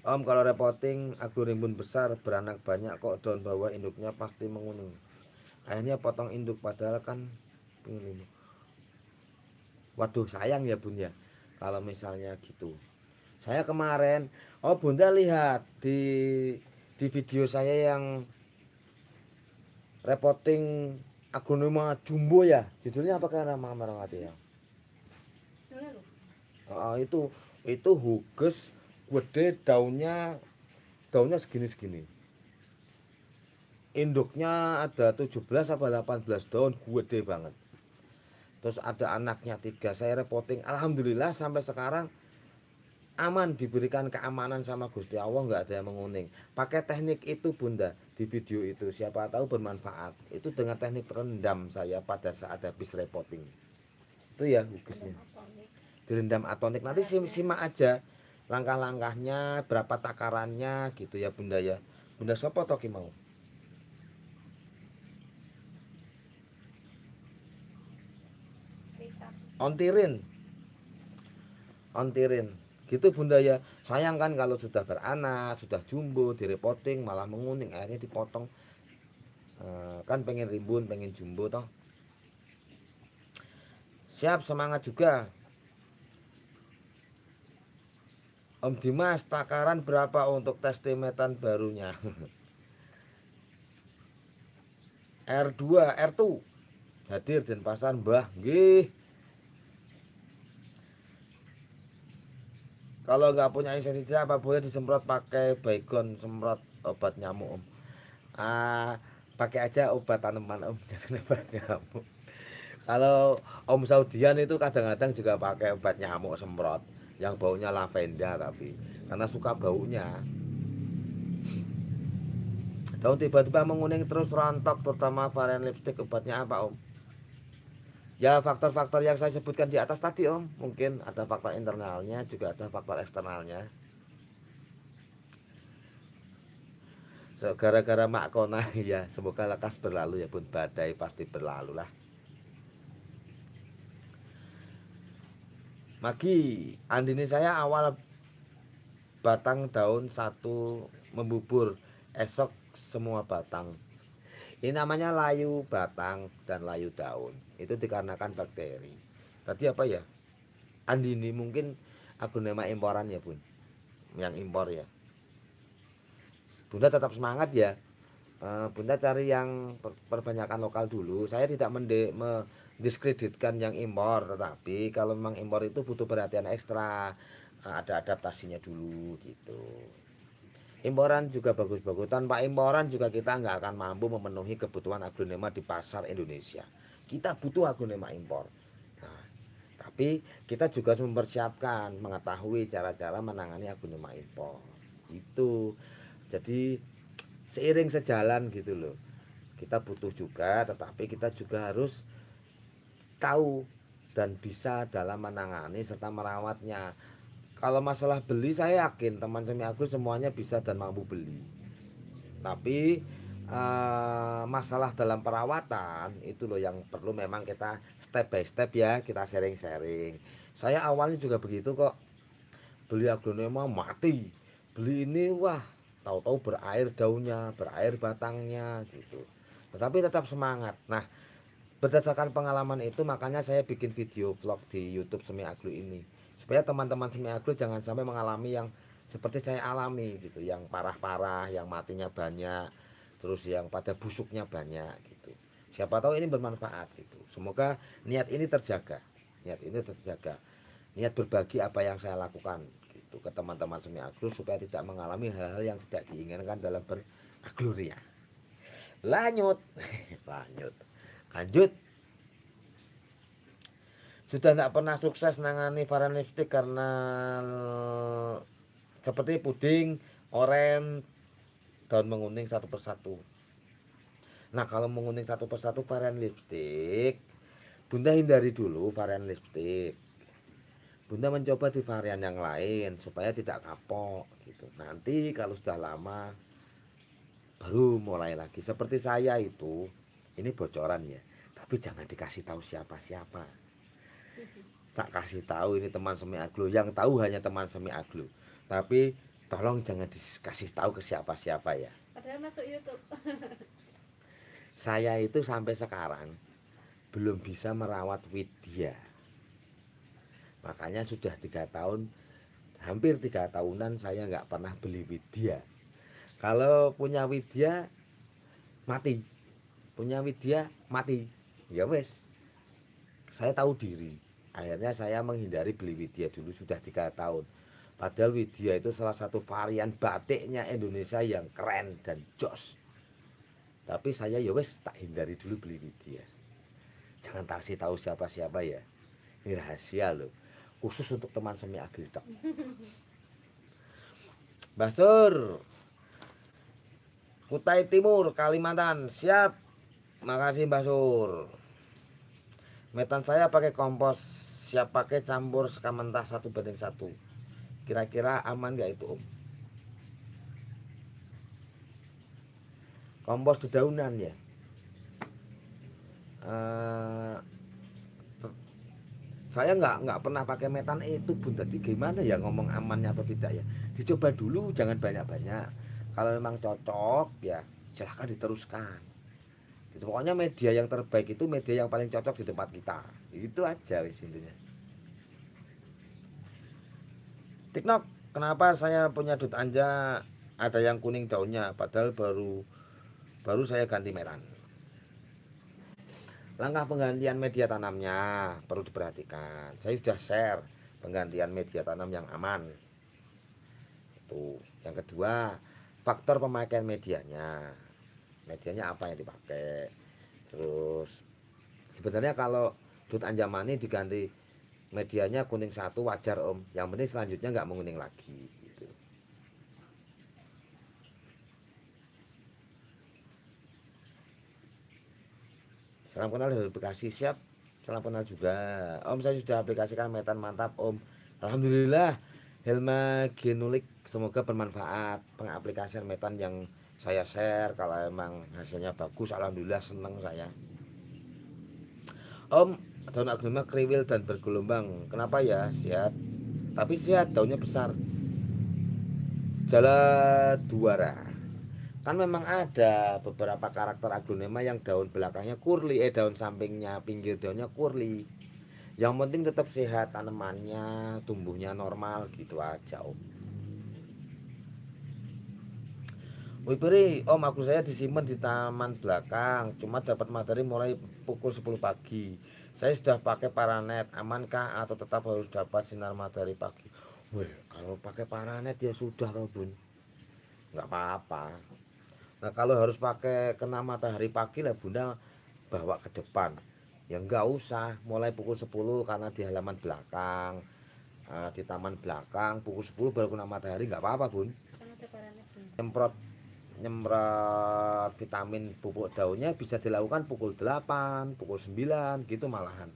Om kalau repoting aku rimbun besar beranak banyak kok daun bawah induknya pasti menguning. Akhirnya potong induk padahal kan Waduh sayang ya bun ya kalau misalnya gitu saya kemarin oh bunda lihat di di video saya yang reporting agonema jumbo ya judulnya apa karena Mamerwati ya oh, itu itu hukus gede daunnya daunnya segini-segini induknya ada 17 apa belas daun gede banget terus ada anaknya tiga saya reporting alhamdulillah sampai sekarang aman diberikan keamanan sama Gusti Allah nggak ada yang menguning pakai teknik itu bunda di video itu siapa tahu bermanfaat itu dengan teknik rendam saya pada saat habis reporting itu ya gugisnya direndam atonik nanti simak aja langkah-langkahnya berapa takarannya gitu ya bunda ya bunda sopo toki mau ontirin ontirin gitu bunda ya sayang kan kalau sudah beranak sudah jumbo direpoting malah menguning akhirnya dipotong e, kan pengen rimbun pengen jumbo toh siap semangat juga Om Dimas takaran berapa untuk tes barunya R2 <laughs> R2 hadir dan pasar Mbah gih kalau nggak punya insektisida apa boleh disemprot pakai baygon semprot obat nyamuk om ah pakai aja obat tanaman om <laughs> jangan obat nyamuk kalau om saudian itu kadang-kadang juga pakai obat nyamuk semprot yang baunya lavenda tapi karena suka baunya daun tiba-tiba menguning terus rontok terutama varian lipstick obatnya apa om Ya faktor-faktor yang saya sebutkan di atas tadi om Mungkin ada faktor internalnya juga ada faktor eksternalnya Gara-gara so, mak <laughs> ya Semoga lekas berlalu ya pun badai pasti berlalu lah Magi Andini saya awal Batang daun satu membubur Esok semua batang Ini namanya layu batang dan layu daun itu dikarenakan bakteri tadi apa ya andini mungkin aglonema imporan ya bun yang impor ya bunda tetap semangat ya eh, bunda cari yang perbanyakan lokal dulu saya tidak mendiskreditkan yang impor tetapi kalau memang impor itu butuh perhatian ekstra eh, ada adaptasinya dulu gitu Imporan juga bagus-bagus. Tanpa imporan juga kita nggak akan mampu memenuhi kebutuhan aglonema di pasar Indonesia kita butuh aglonema impor nah, tapi kita juga harus mempersiapkan mengetahui cara-cara menangani aglonema impor itu jadi seiring sejalan gitu loh kita butuh juga tetapi kita juga harus tahu dan bisa dalam menangani serta merawatnya kalau masalah beli saya yakin teman semi aku semuanya bisa dan mampu beli tapi uh, masalah dalam perawatan itu loh yang perlu memang kita step by step ya kita sharing-sharing saya awalnya juga begitu kok beli aglonema mati beli ini wah tahu-tahu berair daunnya berair batangnya gitu tetapi tetap semangat nah berdasarkan pengalaman itu makanya saya bikin video vlog di YouTube Semi aglo ini supaya teman-teman Semi aglo jangan sampai mengalami yang seperti saya alami gitu yang parah-parah yang matinya banyak terus yang pada busuknya banyak gitu siapa tahu ini bermanfaat gitu semoga niat ini terjaga niat ini terjaga niat berbagi apa yang saya lakukan gitu ke teman-teman semi agro supaya tidak mengalami hal-hal yang tidak diinginkan dalam beragloria lanjut <laughs> lanjut lanjut sudah tidak pernah sukses nangani paranetik karena seperti puding, oren, daun menguning satu persatu nah kalau menguning satu persatu varian lipstick bunda hindari dulu varian lipstick bunda mencoba di varian yang lain supaya tidak kapok gitu nanti kalau sudah lama baru mulai lagi seperti saya itu ini bocoran ya tapi jangan dikasih tahu siapa-siapa tak kasih tahu ini teman semi aglo yang tahu hanya teman semi aglo tapi tolong jangan dikasih tahu ke siapa-siapa ya. Padahal masuk YouTube. <laughs> saya itu sampai sekarang belum bisa merawat Widya. Makanya sudah tiga tahun, hampir tiga tahunan saya nggak pernah beli Widya. Kalau punya Widya mati, punya Widya mati, ya wes. Saya tahu diri. Akhirnya saya menghindari beli Widya dulu sudah tiga tahun Padahal Widya itu salah satu varian batiknya Indonesia yang keren dan jos. Tapi saya ya wes tak hindari dulu beli Widya. Jangan kasih tahu siapa-siapa ya. Ini rahasia loh. Khusus untuk teman semi tak. Basur. Kutai Timur, Kalimantan. Siap. Makasih Basur. Metan saya pakai kompos, siap pakai campur sekam mentah satu banding satu. Kira-kira aman gak itu Om? Kompos dedaunan ya. Uh, saya nggak nggak pernah pakai metan itu bun tadi gimana ya ngomong amannya atau tidak ya dicoba dulu jangan banyak banyak kalau memang cocok ya silahkan diteruskan itu pokoknya media yang terbaik itu media yang paling cocok di tempat kita itu aja wis intinya tiktok kenapa saya punya dut anja ada yang kuning daunnya padahal baru baru saya ganti merah. langkah penggantian media tanamnya perlu diperhatikan saya sudah share penggantian media tanam yang aman itu yang kedua faktor pemakaian medianya medianya apa yang dipakai terus sebenarnya kalau dut anjamani diganti medianya kuning satu wajar om yang penting selanjutnya nggak menguning lagi gitu. salam kenal dari Bekasi siap salam kenal juga om saya sudah aplikasikan metan mantap om Alhamdulillah Helma Genulik semoga bermanfaat pengaplikasian metan yang saya share kalau emang hasilnya bagus Alhamdulillah seneng saya Om daun aglonema kriwil dan bergelombang kenapa ya sehat tapi sehat daunnya besar jala duara kan memang ada beberapa karakter aglonema yang daun belakangnya kurli eh daun sampingnya pinggir daunnya kurli yang penting tetap sehat tanamannya tumbuhnya normal gitu aja om Wih om aku saya disimpan di taman belakang Cuma dapat materi mulai pukul 10 pagi saya sudah pakai paranet, amankah atau tetap harus dapat sinar matahari pagi? Wih, kalau pakai paranet ya sudah loh Bun. nggak apa-apa. Nah, kalau harus pakai kena matahari pagi lah Bunda bawa ke depan. Ya nggak usah, mulai pukul 10 karena di halaman belakang ah, di taman belakang pukul 10 baru kena matahari nggak apa-apa bun semprot nyemprot vitamin pupuk daunnya bisa dilakukan pukul 8, pukul 9 gitu malahan.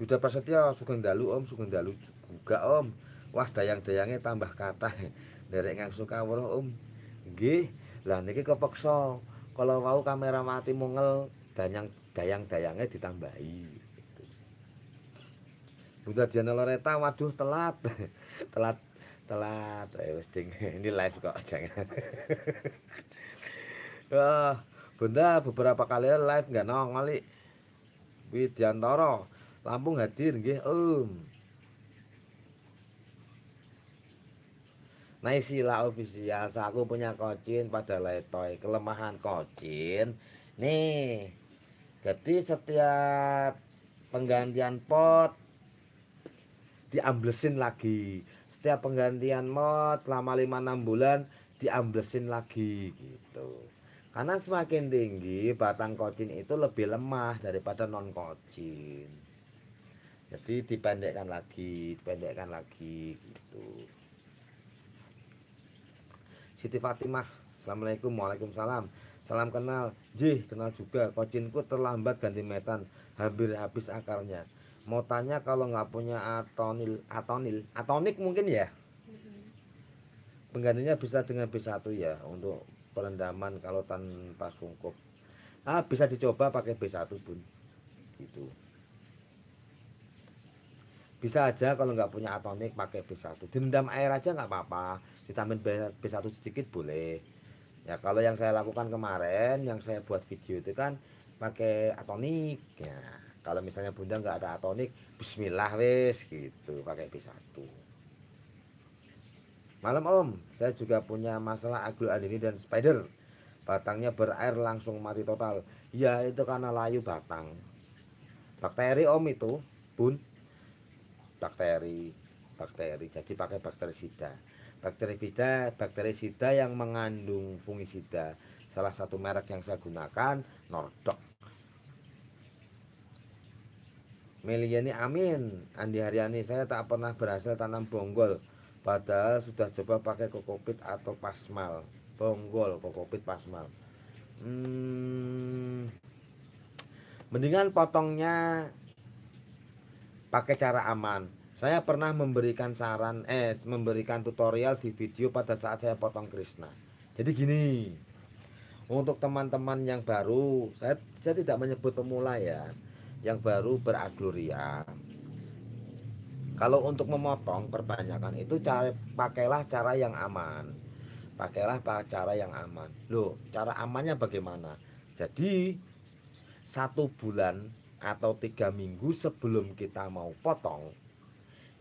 Sudah Prasetyo sugeng dalu Om, sugeng dalu juga Om. Wah, dayang-dayange tambah kata <laughs> Derek ngang Sukawruh Om. Nggih, lah niki kepeksa. Kalau mau kamera mati mungel dayang dayang dayangnya ditambahi. Bunda Diana Loreta waduh telat. <laughs> telat telat eh, <laughs> ini live kok <laughs> jangan oh, bunda beberapa kali live nggak nongol Widiantoro Lampung hadir nggih Om Nah istilah official aku punya kocin pada letoy kelemahan kocin nih jadi setiap penggantian pot diamblesin lagi setiap penggantian mod lama lima enam bulan diamblesin lagi gitu karena semakin tinggi batang kocin itu lebih lemah daripada non kocin jadi dipendekkan lagi dipendekkan lagi gitu Siti Fatimah Assalamualaikum Waalaikumsalam Salam kenal Jih kenal juga Kocinku terlambat ganti metan Hampir habis akarnya mau tanya kalau nggak punya atonil atonil atonik mungkin ya penggantinya bisa dengan B1 ya untuk perendaman kalau tanpa sungkup ah bisa dicoba pakai B1 pun gitu bisa aja kalau nggak punya atonik pakai B1 direndam air aja nggak apa-apa ditambahin B1 sedikit boleh ya kalau yang saya lakukan kemarin yang saya buat video itu kan pakai atonik ya kalau misalnya bunda nggak ada atonik bismillah wes gitu pakai B1 malam om saya juga punya masalah ini dan spider batangnya berair langsung mati total ya itu karena layu batang bakteri om itu bun bakteri bakteri jadi pakai bakteri bakteri sida sida bakteri sida yang mengandung fungisida salah satu merek yang saya gunakan Nordok. Meliani Amin Andi Haryani saya tak pernah berhasil tanam bonggol padahal sudah coba pakai kokopit atau pasmal bonggol kokopit pasmal hmm, mendingan potongnya pakai cara aman saya pernah memberikan saran eh memberikan tutorial di video pada saat saya potong Krishna jadi gini untuk teman-teman yang baru saya, saya tidak menyebut pemula ya yang baru beragloria. Kalau untuk memotong perbanyakan itu cara pakailah cara yang aman. Pakailah cara yang aman. Loh, cara amannya bagaimana? Jadi satu bulan atau tiga minggu sebelum kita mau potong,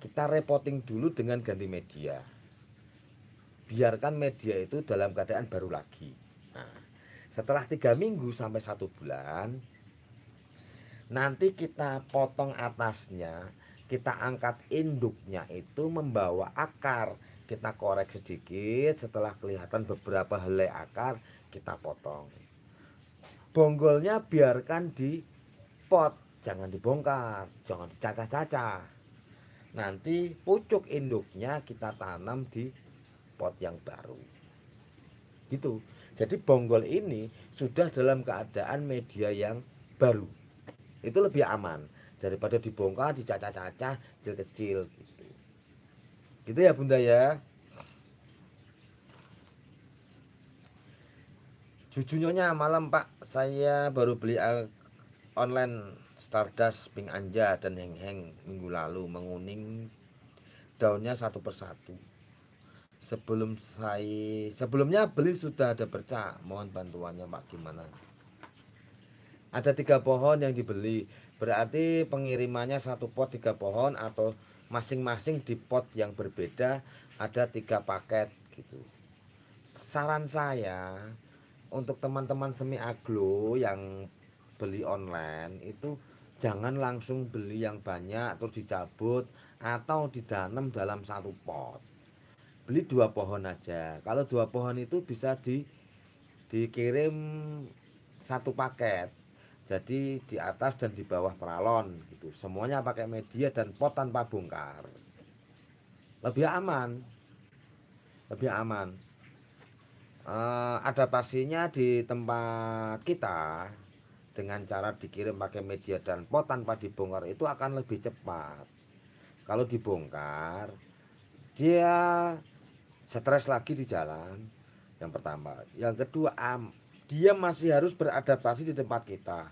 kita repotting dulu dengan ganti media. Biarkan media itu dalam keadaan baru lagi. Nah, setelah tiga minggu sampai satu bulan, Nanti kita potong atasnya, kita angkat induknya itu membawa akar. Kita korek sedikit, setelah kelihatan beberapa helai akar, kita potong. Bonggolnya biarkan di pot, jangan dibongkar, jangan dicacah-cacah. Nanti pucuk induknya kita tanam di pot yang baru. Gitu. Jadi bonggol ini sudah dalam keadaan media yang baru itu lebih aman daripada dibongkar dicacah-cacah kecil-kecil gitu gitu ya bunda ya jujurnya malam pak saya baru beli eh, online Stardust Pink Anja dan Heng Heng minggu lalu menguning daunnya satu persatu sebelum saya sebelumnya beli sudah ada bercak mohon bantuannya pak gimana ada tiga pohon yang dibeli berarti pengirimannya satu pot tiga pohon atau masing-masing di pot yang berbeda ada tiga paket gitu saran saya untuk teman-teman semi aglo yang beli online itu jangan langsung beli yang banyak atau dicabut atau ditanam dalam satu pot beli dua pohon aja kalau dua pohon itu bisa di dikirim satu paket jadi di atas dan di bawah peralon gitu semuanya pakai media dan pot tanpa bongkar lebih aman lebih aman uh, adaptasinya di tempat kita dengan cara dikirim pakai media dan pot tanpa dibongkar itu akan lebih cepat kalau dibongkar dia stres lagi di jalan yang pertama yang kedua am dia masih harus beradaptasi di tempat kita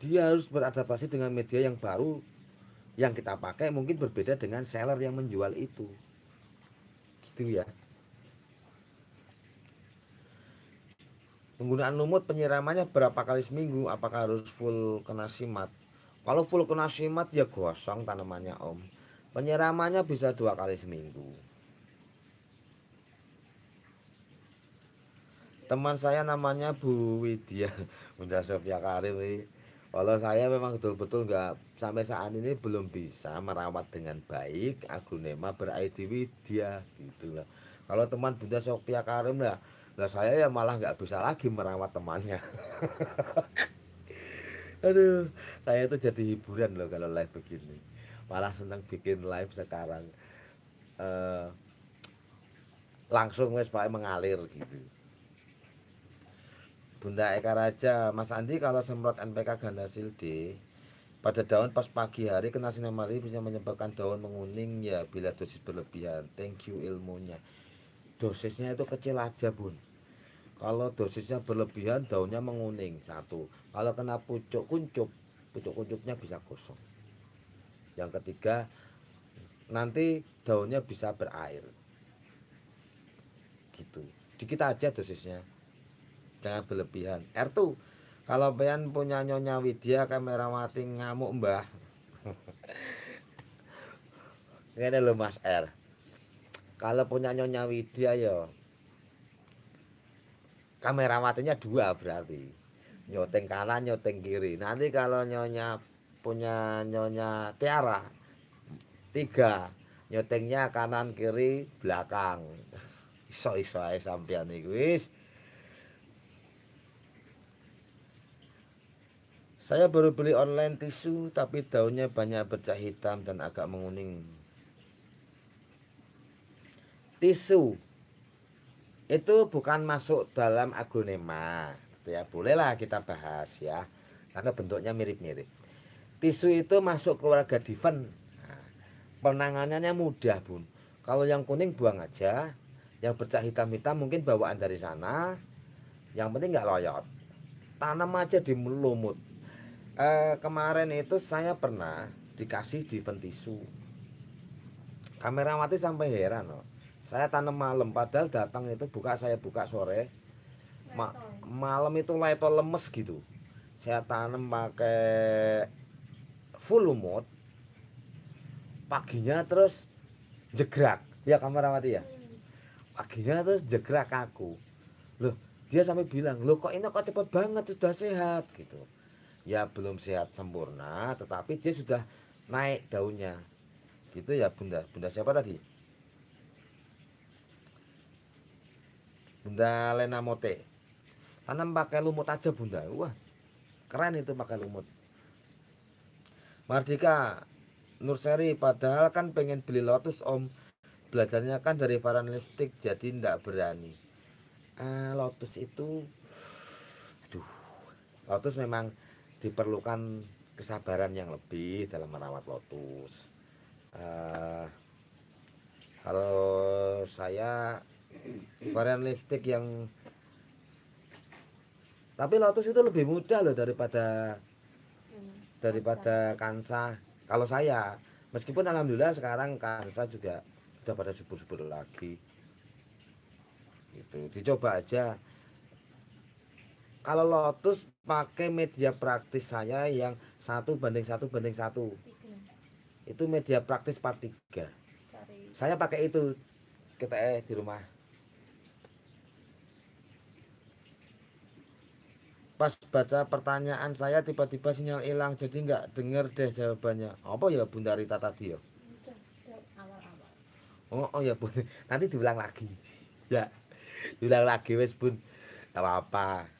dia harus beradaptasi dengan media yang baru yang kita pakai mungkin berbeda dengan seller yang menjual itu gitu ya penggunaan lumut penyiramannya berapa kali seminggu apakah harus full kena simat kalau full kena simat ya gosong tanamannya om penyiramannya bisa dua kali seminggu teman saya namanya Bu Widya <laughs> Bunda Sofia Karim kalau saya memang betul-betul nggak sampai saat ini belum bisa merawat dengan baik aglonema ber-ID Widya gitu lah. kalau teman Bunda Sofia Karim lah lah saya ya malah nggak bisa lagi merawat temannya <laughs> aduh saya itu jadi hiburan loh kalau live begini malah senang bikin live sekarang uh, langsung wes pakai mengalir gitu Bunda Eka Raja, Mas Andi kalau semprot NPK ganda sildi pada daun pas pagi hari kena sinar bisa menyebabkan daun menguning ya bila dosis berlebihan. Thank you ilmunya. Dosisnya itu kecil aja, Bun. Kalau dosisnya berlebihan daunnya menguning satu. Kalau kena pucuk kuncup, pucuk kuncupnya bisa kosong. Yang ketiga, nanti daunnya bisa berair. Gitu. Dikit aja dosisnya jangan berlebihan R2 kalau pian punya nyonya Widya kamera matinya ngamuk mbah ini <laughs> lo mas R kalau punya nyonya Widya yo kamera matinya dua berarti nyoteng kanan nyoteng kiri nanti kalau nyonya punya nyonya Tiara tiga nyotengnya kanan kiri belakang <laughs> iso iso ae sampeyan nih wis Saya baru beli online tisu tapi daunnya banyak bercak hitam dan agak menguning. Tisu itu bukan masuk dalam aglonema, gitu ya bolehlah kita bahas ya, karena bentuknya mirip-mirip. Tisu itu masuk keluarga diven. Nah, penanganannya mudah bun. Kalau yang kuning buang aja, yang bercak hitam-hitam mungkin bawaan dari sana. Yang penting nggak loyot. Tanam aja di lumut eh, kemarin itu saya pernah dikasih diven Kamera mati sampai heran loh saya tanam malam padahal datang itu buka saya buka sore Ma malam itu laito lemes gitu saya tanam pakai full mode. paginya terus jegrak ya kamera mati ya paginya terus jegrak aku loh dia sampai bilang loh kok ini kok cepet banget sudah sehat gitu ya belum sehat sempurna tetapi dia sudah naik daunnya gitu ya bunda bunda siapa tadi bunda Lena Mote tanam pakai lumut aja bunda wah keren itu pakai lumut Mardika Nurseri padahal kan pengen beli lotus om belajarnya kan dari varan Lipstick jadi ndak berani eh, lotus itu aduh lotus memang diperlukan kesabaran yang lebih dalam merawat lotus. Uh, kalau saya varian lipstick yang tapi lotus itu lebih mudah loh daripada hmm, daripada kansa. Kalau saya, meskipun alhamdulillah sekarang kansa juga sudah pada subur-subur lagi. Itu dicoba aja kalau Lotus pakai media praktis saya yang satu banding satu banding satu. Itu media praktis part 3. Saya pakai itu kita eh di rumah. Pas baca pertanyaan saya tiba-tiba sinyal hilang jadi nggak denger deh jawabannya. Apa ya Bunda Rita tadi ya? Oh, oh ya Bun. <laughs> Nanti diulang lagi. Ya. Diulang lagi wes Bun. apa-apa.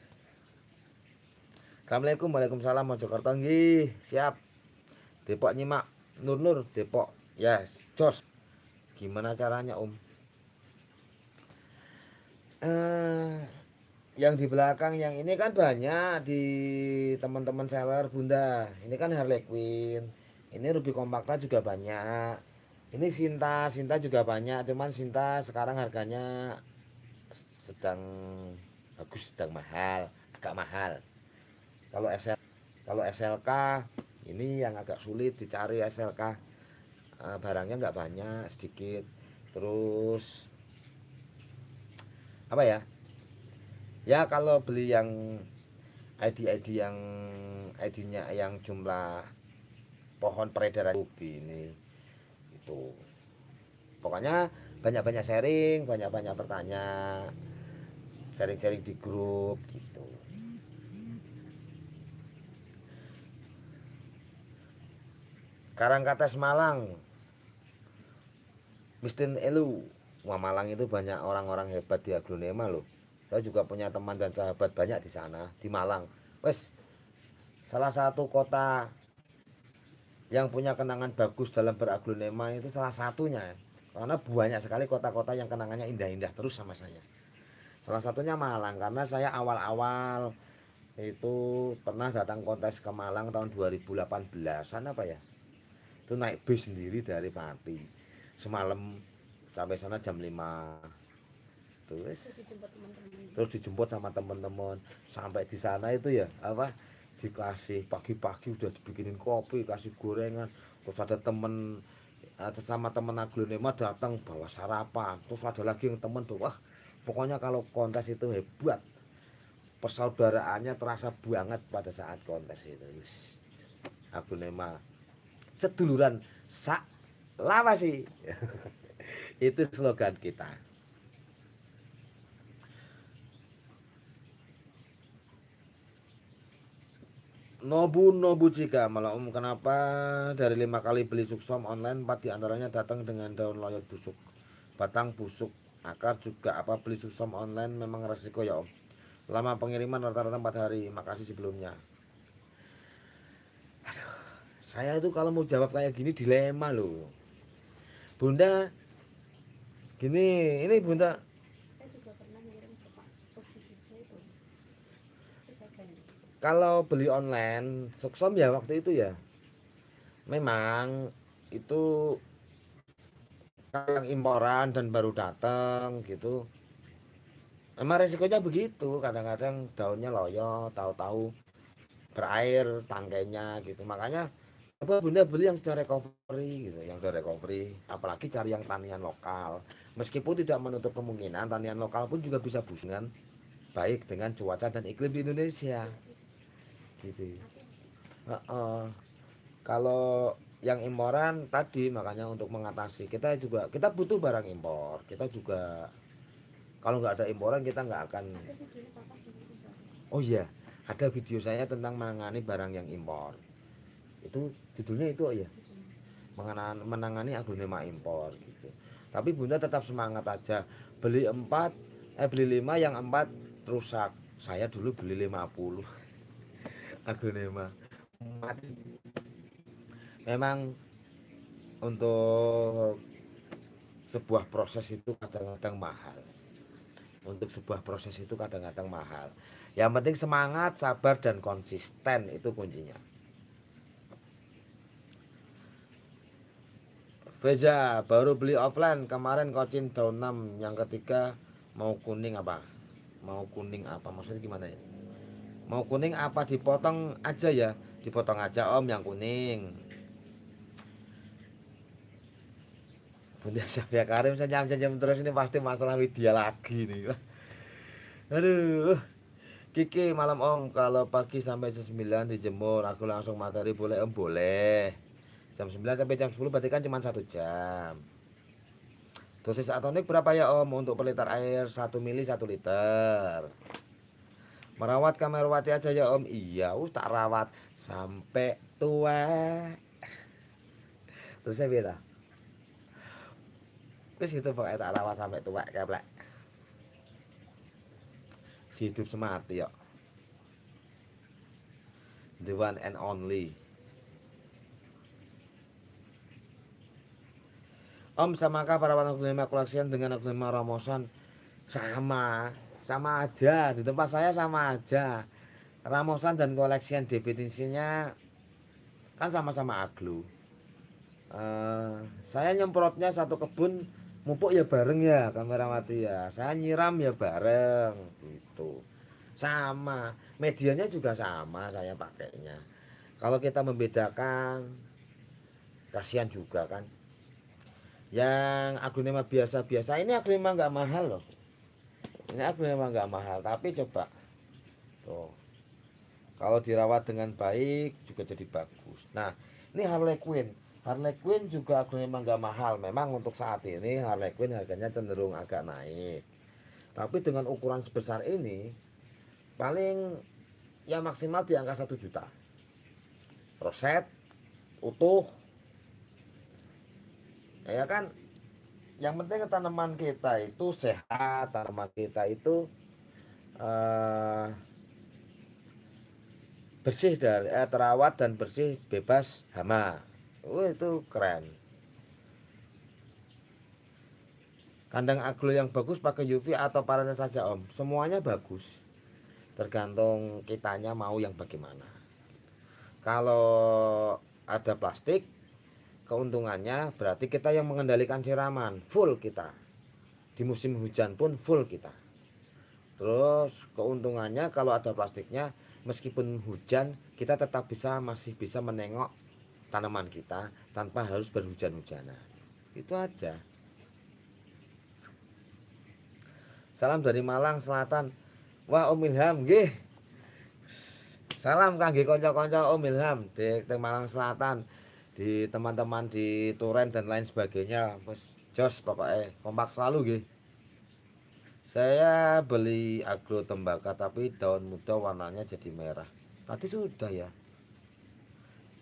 Assalamualaikum Waalaikumsalam Mojokerto nggih. Siap. Depok nyimak Nur Nur Depok. Yes, Jos. Gimana caranya, Om? Eh yang di belakang yang ini kan banyak di teman-teman seller Bunda. Ini kan Harley Quinn. Ini Ruby Compacta juga banyak. Ini Sinta, Sinta juga banyak, cuman Sinta sekarang harganya sedang bagus, sedang mahal, agak mahal. Kalau SL, kalau SLK ini yang agak sulit dicari SLK uh, eh, barangnya nggak banyak, sedikit. Terus apa ya? Ya kalau beli yang ID-ID yang ID-nya yang jumlah pohon peredaran bukti ini itu pokoknya banyak-banyak sharing banyak-banyak bertanya sharing-sharing di grup gitu Karangkates Malang Mistin Elu Wah Malang itu banyak orang-orang hebat di aglonema loh saya juga punya teman dan sahabat banyak di sana di Malang wes salah satu kota yang punya kenangan bagus dalam beraglonema itu salah satunya karena banyak sekali kota-kota yang kenangannya indah-indah terus sama saya salah satunya Malang karena saya awal-awal itu pernah datang kontes ke Malang tahun 2018 sana apa ya itu naik bus sendiri dari Pati semalam sampai sana jam 5 terus terus dijemput sama teman-teman sampai di sana itu ya apa dikasih pagi-pagi udah dibikinin kopi kasih gorengan terus ada temen sama temen aglonema datang bawa sarapan terus ada lagi yang temen bawa pokoknya kalau kontes itu hebat persaudaraannya terasa banget pada saat kontes itu aglonema seduluran sak sih <laughs> itu slogan kita Nobu Nobu Jika malam kenapa dari lima kali beli suksom online empat diantaranya datang dengan daun loyot busuk batang busuk akar juga apa beli suksom online memang resiko ya om lama pengiriman rata-rata empat hari makasih sebelumnya saya itu kalau mau jawab kayak gini dilema loh bunda gini ini bunda kalau beli online suksom ya waktu itu ya memang itu yang imporan dan baru datang gitu emang resikonya begitu kadang-kadang daunnya loyo tahu-tahu berair tangkainya gitu makanya apa bunda beli yang sudah recovery gitu yang sudah recovery apalagi cari yang tanian lokal meskipun tidak menutup kemungkinan tanian lokal pun juga bisa busungan baik dengan cuaca dan iklim di Indonesia gitu uh -uh. kalau yang imporan tadi makanya untuk mengatasi kita juga kita butuh barang impor kita juga kalau nggak ada imporan kita nggak akan oh iya ada video saya tentang menangani barang yang impor itu judulnya itu ya mengenang, menangani aglonema impor gitu tapi bunda tetap semangat aja beli empat eh beli lima yang empat rusak saya dulu beli 50 aglonema mati memang untuk sebuah proses itu kadang-kadang mahal untuk sebuah proses itu kadang-kadang mahal yang penting semangat sabar dan konsisten itu kuncinya Beza baru beli offline kemarin kocin daun 6 yang ketiga mau kuning apa mau kuning apa maksudnya gimana ya mau kuning apa dipotong aja ya dipotong aja om yang kuning Bunda Safia Karim saya nyam-nyam terus ini pasti masalah media lagi nih aduh Kiki malam om kalau pagi sampai 9 dijemur aku langsung matahari boleh om boleh jam 9 sampai jam 10 berarti kan cuma satu jam dosis atonik berapa ya om untuk per liter air 1 mili 1 liter merawat wati aja ya om iya us tak rawat sampai tua terus saya bilang terus itu pokoknya tak rawat sampai tua kayak hidup semati ya, the one and only Om samakah para aglonema koleksian dengan aglonema ramosan? Sama, sama aja. Di tempat saya sama aja. Ramosan dan koleksian definisinya kan sama-sama aglu. Uh, saya nyemprotnya satu kebun mupuk ya bareng ya mati ya. Saya nyiram ya bareng gitu. Sama, medianya juga sama saya pakainya. Kalau kita membedakan kasihan juga kan yang aglonema biasa-biasa ini aglonema nggak mahal loh ini aglonema nggak mahal tapi coba tuh kalau dirawat dengan baik juga jadi bagus nah ini Harley Quinn Harley Quinn juga aglonema nggak mahal memang untuk saat ini Harley Quinn harganya cenderung agak naik tapi dengan ukuran sebesar ini paling ya maksimal di angka 1 juta roset utuh ya kan yang penting tanaman kita itu sehat tanaman kita itu uh, bersih dari eh, terawat dan bersih bebas hama oh, itu keren kandang aglo yang bagus pakai UV atau paranet saja om semuanya bagus tergantung kitanya mau yang bagaimana kalau ada plastik keuntungannya berarti kita yang mengendalikan siraman full kita di musim hujan pun full kita terus keuntungannya kalau ada plastiknya meskipun hujan kita tetap bisa masih bisa menengok tanaman kita tanpa harus berhujan-hujanan itu aja salam dari Malang Selatan wah Om Ilham gih salam kaki konco-konco Om Ilham di Malang Selatan di teman-teman di torrent dan lain sebagainya bos jos pokoknya kompak selalu gih saya beli agro tembaga tapi daun muda warnanya jadi merah tadi sudah ya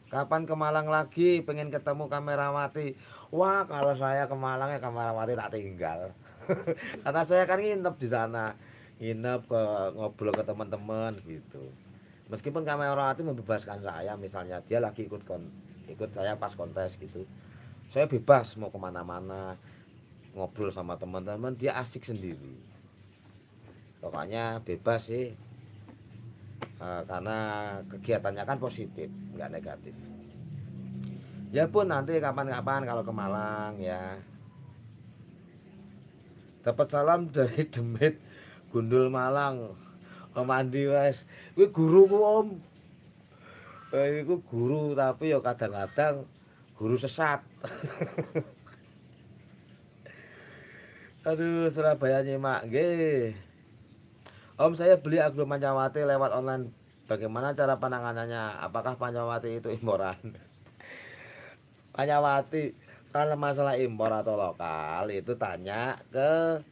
kapan ke Malang lagi pengen ketemu kamera mati wah kalau saya ke Malang ya kamera mati tak tinggal <laughs> karena saya kan nginep di sana nginep ke ngobrol ke teman-teman gitu meskipun kamera mati membebaskan saya misalnya dia lagi ikut kon ikut saya pas kontes gitu saya bebas mau kemana-mana ngobrol sama teman-teman dia asik sendiri pokoknya bebas sih e, karena kegiatannya kan positif nggak negatif ya pun nanti kapan-kapan kalau ke Malang ya dapat salam <laughs> dari Demit Gundul Malang Om Andi Mas guru guruku Om Eh iku guru tapi ya kadang-kadang guru sesat. <laughs> Aduh, Surabaya nyimak ge. Om saya beli agro Pancawati lewat online. Bagaimana cara penanganannya? Apakah Pancawati itu imporan? <laughs> Pancawati kalau masalah impor atau lokal itu tanya ke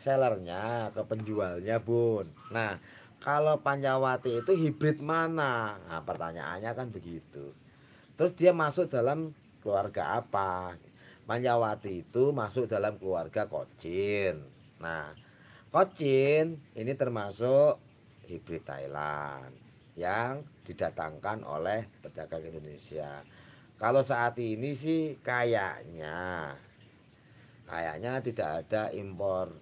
sellernya, ke penjualnya, Bun. Nah, kalau Panjawati itu hibrid mana? Nah, pertanyaannya kan begitu. Terus dia masuk dalam keluarga apa? Panjawati itu masuk dalam keluarga Kocin. Nah, Kocin ini termasuk hibrid Thailand yang didatangkan oleh pedagang Indonesia. Kalau saat ini sih kayaknya kayaknya tidak ada impor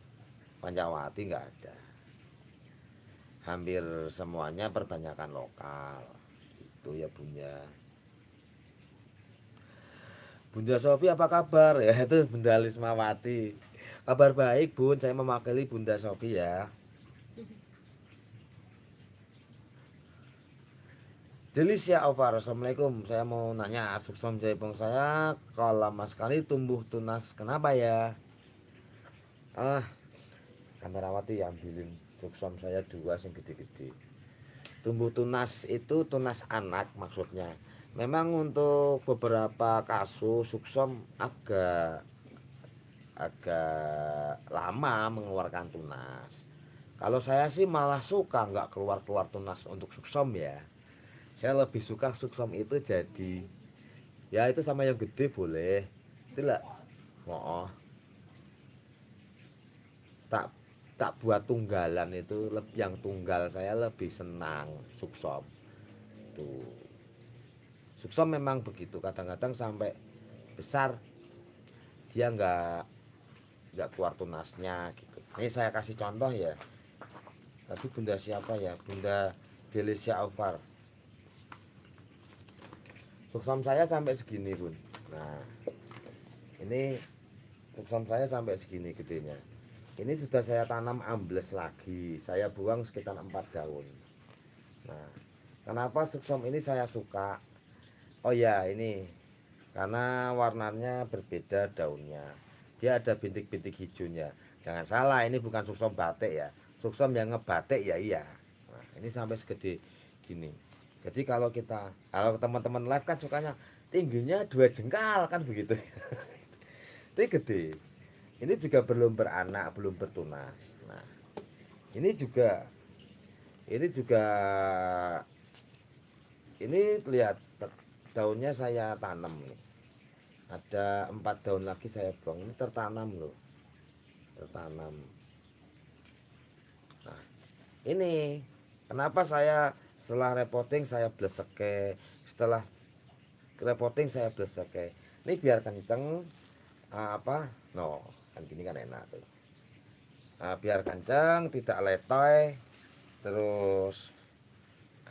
Panjawati nggak hampir semuanya perbanyakan lokal itu ya bunda Bunda Sofi apa kabar? Ya itu Bunda Lismawati. Kabar baik Bun, saya mewakili Bunda Sofi ya. ya Ovar, Assalamualaikum Saya mau nanya, asuksom jaipong saya Kalau lama sekali tumbuh tunas, kenapa ya? Ah, Kandarawati ya ambilin Buksom saya dua sing gede-gede. Tumbuh tunas itu tunas anak maksudnya. Memang untuk beberapa kasus suksom agak agak lama mengeluarkan tunas. Kalau saya sih malah suka nggak keluar-keluar tunas untuk suksom ya. Saya lebih suka suksom itu jadi ya itu sama yang gede boleh. Tidak. Oh, tak buat tunggalan itu yang tunggal saya lebih senang suksom tuh suksom memang begitu kadang-kadang sampai besar dia nggak nggak keluar tunasnya gitu ini saya kasih contoh ya tapi bunda siapa ya bunda Delicia Alvar suksom saya sampai segini bun nah ini suksom saya sampai segini gedenya ini sudah saya tanam ambles lagi saya buang sekitar empat daun nah kenapa suksom ini saya suka oh ya ini karena warnanya berbeda daunnya dia ada bintik-bintik hijaunya jangan salah ini bukan suksom batik ya suksom yang ngebatik ya iya nah, ini sampai segede gini jadi kalau kita kalau teman-teman live kan sukanya tingginya dua jengkal kan begitu <laughs> ini gede ini juga belum beranak belum bertunas. nah ini juga ini juga ini lihat daunnya saya tanam nih ada empat daun lagi saya buang ini tertanam loh tertanam nah ini kenapa saya setelah repoting saya bleseke setelah repoting saya bleseke ini biarkan kenceng ah, apa no kan gini kan enak tuh nah, biar kencang tidak letoy terus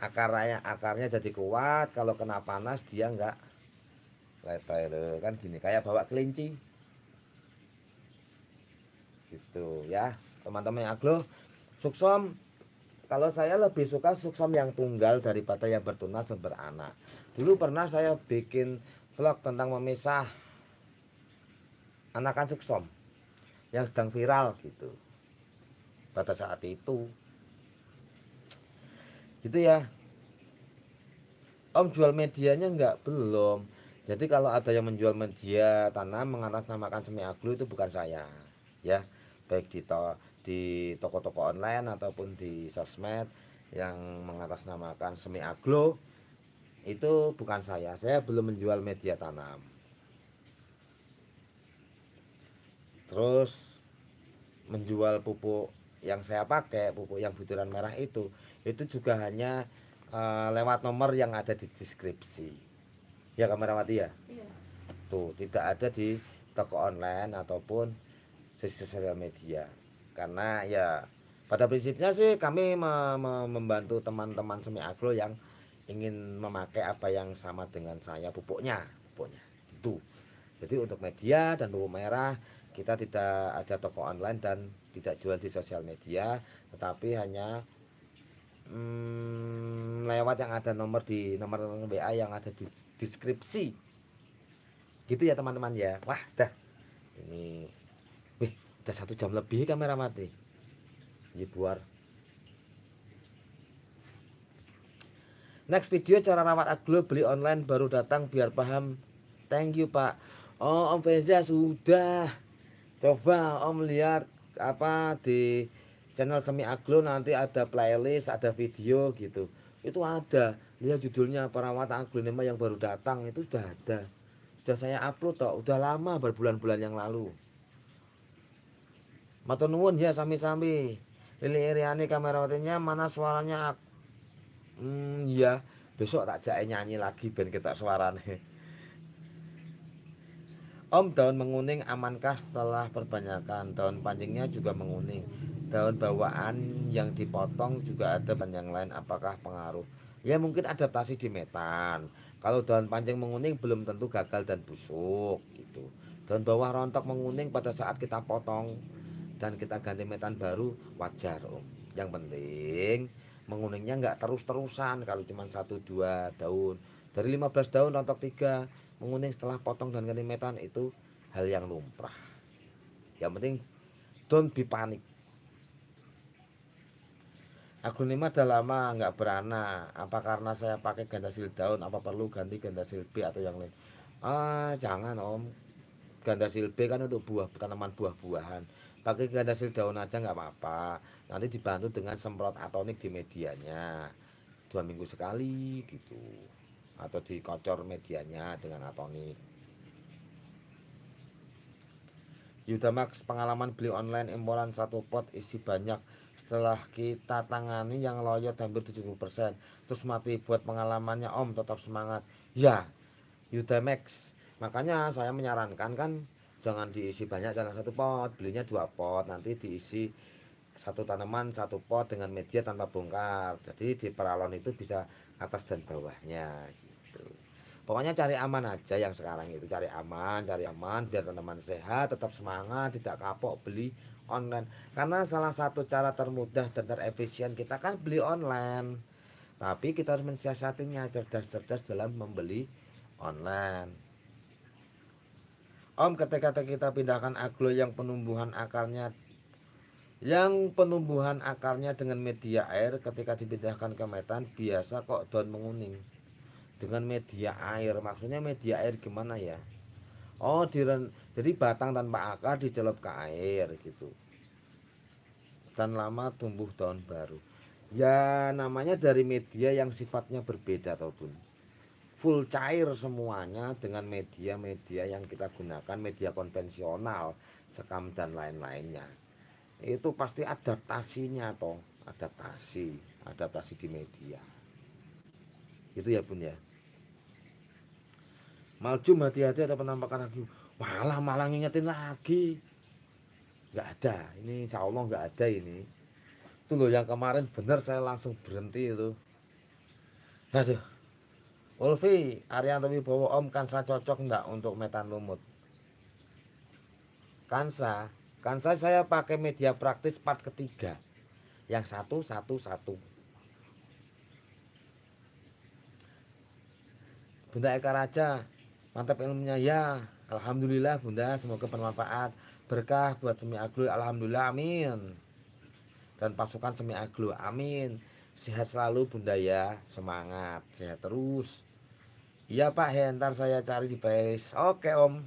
akarnya akarnya jadi kuat kalau kena panas dia enggak letoy tuh. kan gini kayak bawa kelinci gitu ya teman-teman yang aglo suksom kalau saya lebih suka suksom yang tunggal daripada yang bertunas dan beranak dulu pernah saya bikin vlog tentang memisah anakan suksom yang sedang viral gitu pada saat itu gitu ya Om jual medianya enggak belum jadi kalau ada yang menjual media tanam mengatasnamakan semi aglo itu bukan saya ya baik di to di toko-toko online ataupun di sosmed yang mengatasnamakan semi aglo itu bukan saya saya belum menjual media tanam terus menjual pupuk yang saya pakai pupuk yang butiran merah itu itu juga hanya uh, lewat nomor yang ada di deskripsi ya kan, mati ya iya. tuh tidak ada di toko online ataupun sosial media karena ya pada prinsipnya sih kami membantu teman-teman semi agro yang ingin memakai apa yang sama dengan saya pupuknya pupuknya itu jadi untuk media dan pupuk merah kita tidak ada toko online dan tidak jual di sosial media tetapi hanya hmm, lewat yang ada nomor di nomor WA yang ada di deskripsi gitu ya teman-teman ya wah dah ini wih udah satu jam lebih kamera mati ini buar next video cara rawat aglo beli online baru datang biar paham thank you pak oh Om Feza sudah coba om lihat apa di channel semi aglo nanti ada playlist ada video gitu itu ada lihat judulnya perawat aglonema yang baru datang itu sudah ada sudah saya upload toh udah lama berbulan-bulan yang lalu Matunuun ya sami-sami Lili Iriani kamerawatinya mana suaranya hmm, ya besok tak jaya nyanyi lagi ben kita suarane Om daun menguning amankah setelah perbanyakan Daun pancingnya juga menguning Daun bawaan yang dipotong juga ada panjang lain Apakah pengaruh? Ya mungkin adaptasi di metan Kalau daun pancing menguning belum tentu gagal dan busuk gitu. Daun bawah rontok menguning pada saat kita potong Dan kita ganti metan baru wajar om Yang penting menguningnya nggak terus-terusan Kalau cuma satu dua daun Dari 15 daun rontok tiga menguning setelah potong dan ganti metan itu hal yang lumrah. Yang penting don't be panik. Aglonema udah lama nggak beranak. Apa karena saya pakai ganda sil daun? Apa perlu ganti ganda sil B atau yang lain? Ah, jangan om. Ganda sil B kan untuk buah tanaman buah-buahan. Pakai ganda sil daun aja nggak apa-apa. Nanti dibantu dengan semprot atonik di medianya dua minggu sekali gitu atau dikocor medianya dengan atonik. Yudamax pengalaman beli online imporan satu pot isi banyak setelah kita tangani yang loyot hampir 70% terus mati buat pengalamannya om tetap semangat ya Yudamax. makanya saya menyarankan kan jangan diisi banyak dalam satu pot belinya dua pot nanti diisi satu tanaman satu pot dengan media tanpa bongkar jadi di peralon itu bisa atas dan bawahnya pokoknya cari aman aja yang sekarang itu cari aman cari aman biar teman-teman sehat tetap semangat tidak kapok beli online karena salah satu cara termudah dan terefisien kita kan beli online tapi kita harus mensiasatinya cerdas-cerdas dalam membeli online Om ketika kita pindahkan aglo yang penumbuhan akarnya yang penumbuhan akarnya dengan media air ketika dipindahkan ke metan biasa kok daun menguning dengan media air maksudnya media air gimana ya oh diren jadi batang tanpa akar dicelup ke air gitu dan lama tumbuh daun baru ya namanya dari media yang sifatnya berbeda ataupun full cair semuanya dengan media-media yang kita gunakan media konvensional sekam dan lain-lainnya itu pasti adaptasinya toh adaptasi adaptasi di media itu ya pun ya Maljum hati-hati ada penampakan lagi. Malah malah ngingetin lagi. Nggak ada. Ini insya Allah nggak ada ini. Itu loh yang kemarin bener saya langsung berhenti itu. Aduh. Ulfi, Arianto Wibowo Om Kansa cocok nggak untuk metan lumut? Kansa, Kansa saya pakai media praktis part ketiga. Yang satu, satu, satu. Bunda Eka Raja, mantap ilmunya ya alhamdulillah bunda semoga bermanfaat berkah buat semi aglu alhamdulillah amin dan pasukan semi aglu amin sehat selalu bunda ya semangat sehat terus iya pak ya ntar saya cari di base oke om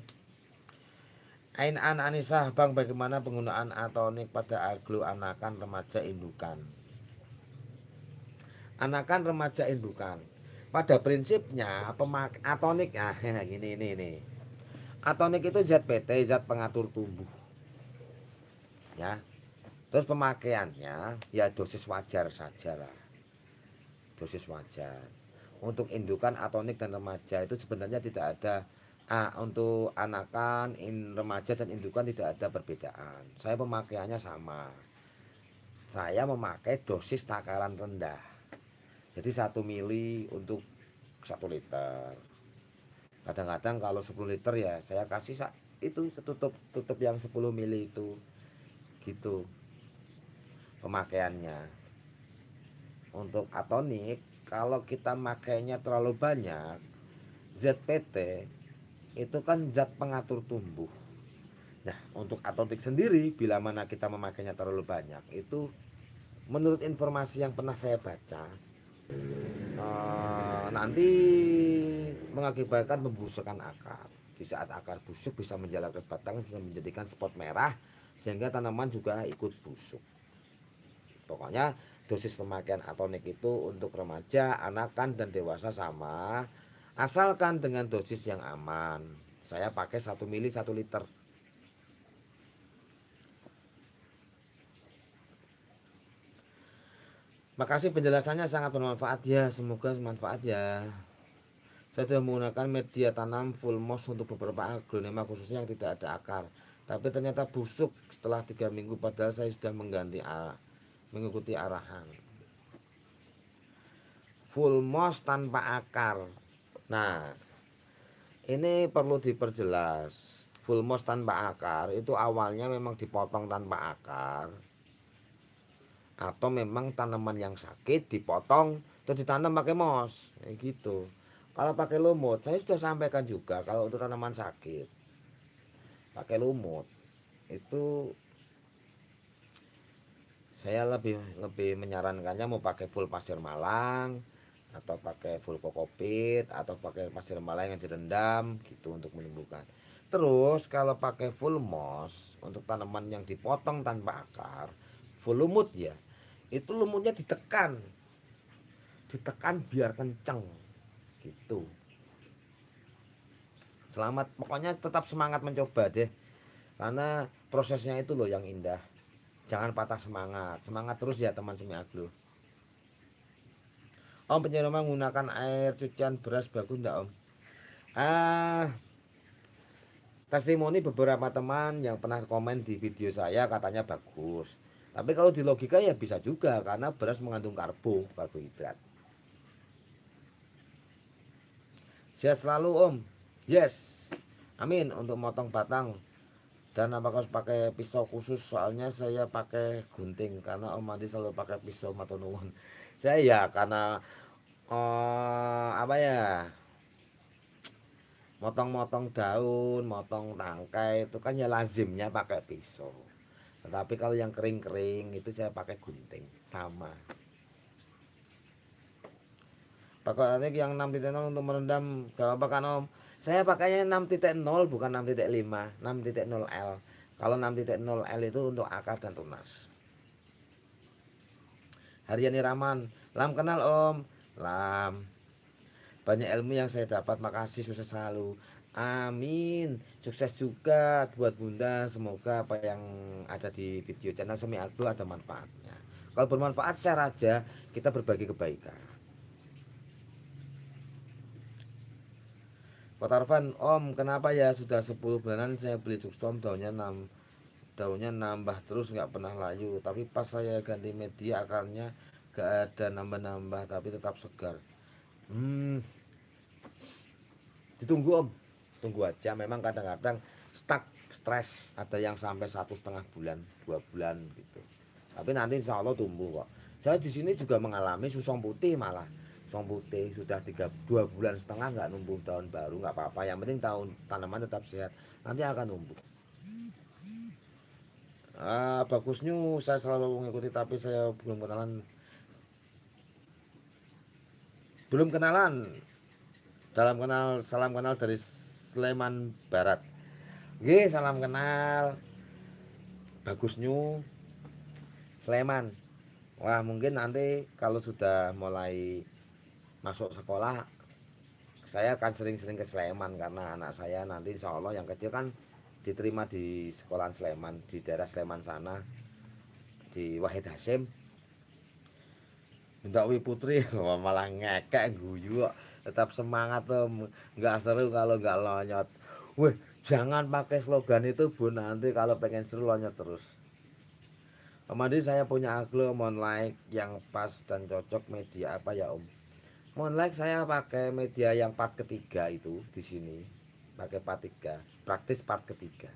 Ain An Anissa Bang bagaimana penggunaan atonik pada aglu anakan remaja indukan Anakan remaja indukan pada prinsipnya pemak atonik ah gini <laughs> ini ini atonik itu zat PT zat pengatur tumbuh ya terus pemakaiannya ya dosis wajar saja lah dosis wajar untuk indukan atonik dan remaja itu sebenarnya tidak ada ah, untuk anakan in remaja dan indukan tidak ada perbedaan saya pemakaiannya sama saya memakai dosis takaran rendah jadi satu mili untuk satu liter kadang-kadang kalau 10 liter ya saya kasih itu setutup tutup yang 10 mili itu gitu pemakaiannya untuk atonik kalau kita makainya terlalu banyak ZPT itu kan zat pengatur tumbuh nah untuk atonik sendiri bila mana kita memakainya terlalu banyak itu menurut informasi yang pernah saya baca uh, nanti mengakibatkan membusukkan akar. Di saat akar busuk bisa menjalar ke batang dan menjadikan spot merah sehingga tanaman juga ikut busuk. Pokoknya dosis pemakaian atonik itu untuk remaja, anakan dan dewasa sama asalkan dengan dosis yang aman. Saya pakai 1 mili 1 liter Makasih penjelasannya sangat bermanfaat ya. Semoga bermanfaat ya. Saya sudah menggunakan media tanam full moss untuk beberapa aglonema khususnya yang tidak ada akar. Tapi ternyata busuk setelah tiga minggu padahal saya sudah mengganti arah, mengikuti arahan. Full moss tanpa akar. Nah, ini perlu diperjelas. Full moss tanpa akar itu awalnya memang dipotong tanpa akar atau memang tanaman yang sakit dipotong terus ditanam pakai mos kayak gitu kalau pakai lumut saya sudah sampaikan juga kalau untuk tanaman sakit pakai lumut itu saya lebih lebih menyarankannya mau pakai full pasir malang atau pakai full kokopit atau pakai pasir malang yang direndam gitu untuk menumbuhkan terus kalau pakai full moss untuk tanaman yang dipotong tanpa akar volumut ya itu lumutnya ditekan ditekan biar kenceng gitu selamat pokoknya tetap semangat mencoba deh karena prosesnya itu loh yang indah jangan patah semangat semangat terus ya teman semi aglo om penyelamat menggunakan air cucian beras bagus enggak om ah testimoni beberapa teman yang pernah komen di video saya katanya bagus tapi kalau di logika ya bisa juga karena beras mengandung karbo, karbohidrat. Sehat selalu Om. Yes. Amin untuk motong batang. Dan apakah harus pakai pisau khusus? Soalnya saya pakai gunting karena Om Andi selalu pakai pisau matonuwun. <laughs> Saya ya karena uh, apa ya? Motong-motong daun, motong tangkai itu kan ya lazimnya pakai pisau. Tetapi kalau yang kering-kering itu saya pakai gunting sama. Pakai yang 6.0 untuk merendam Kalau pakai Om? Saya pakainya 6.0 bukan 6.5, 6.0L. Kalau 6.0L itu untuk akar dan tunas. Haryani Raman, Lam kenal Om. Lam. Banyak ilmu yang saya dapat, makasih sukses selalu. Amin sukses juga buat bunda semoga apa yang ada di video channel semi aku ada manfaatnya kalau bermanfaat share aja kita berbagi kebaikan Pak Tarvan, Om, kenapa ya sudah 10 bulanan saya beli suksom daunnya 6 daunnya nambah terus nggak pernah layu tapi pas saya ganti media akarnya nggak ada nambah-nambah tapi tetap segar hmm ditunggu om tunggu aja memang kadang-kadang stuck stres ada yang sampai satu setengah bulan dua bulan gitu tapi nanti insya Allah tumbuh kok saya di sini juga mengalami susong putih malah susong putih sudah tiga dua bulan setengah nggak numbuh tahun baru nggak apa-apa yang penting tahun tanaman tetap sehat nanti akan numbuh ah, bagusnya saya selalu mengikuti tapi saya belum kenalan belum kenalan dalam kenal salam kenal dari Sleman Barat. Oke, salam kenal. Bagus New Sleman. Wah, mungkin nanti kalau sudah mulai masuk sekolah saya akan sering-sering ke Sleman karena anak saya nanti insya Allah yang kecil kan diterima di sekolah Sleman di daerah Sleman sana di Wahid Hashim. minta Wi Putri <laughs> malah ngekek guyu tetap semangat tuh nggak seru kalau nggak lonyot weh jangan pakai slogan itu bu nanti kalau pengen seru lonyot terus Kemarin saya punya aglo mohon like yang pas dan cocok media apa ya om mohon like saya pakai media yang part ketiga itu di sini pakai part tiga praktis part ketiga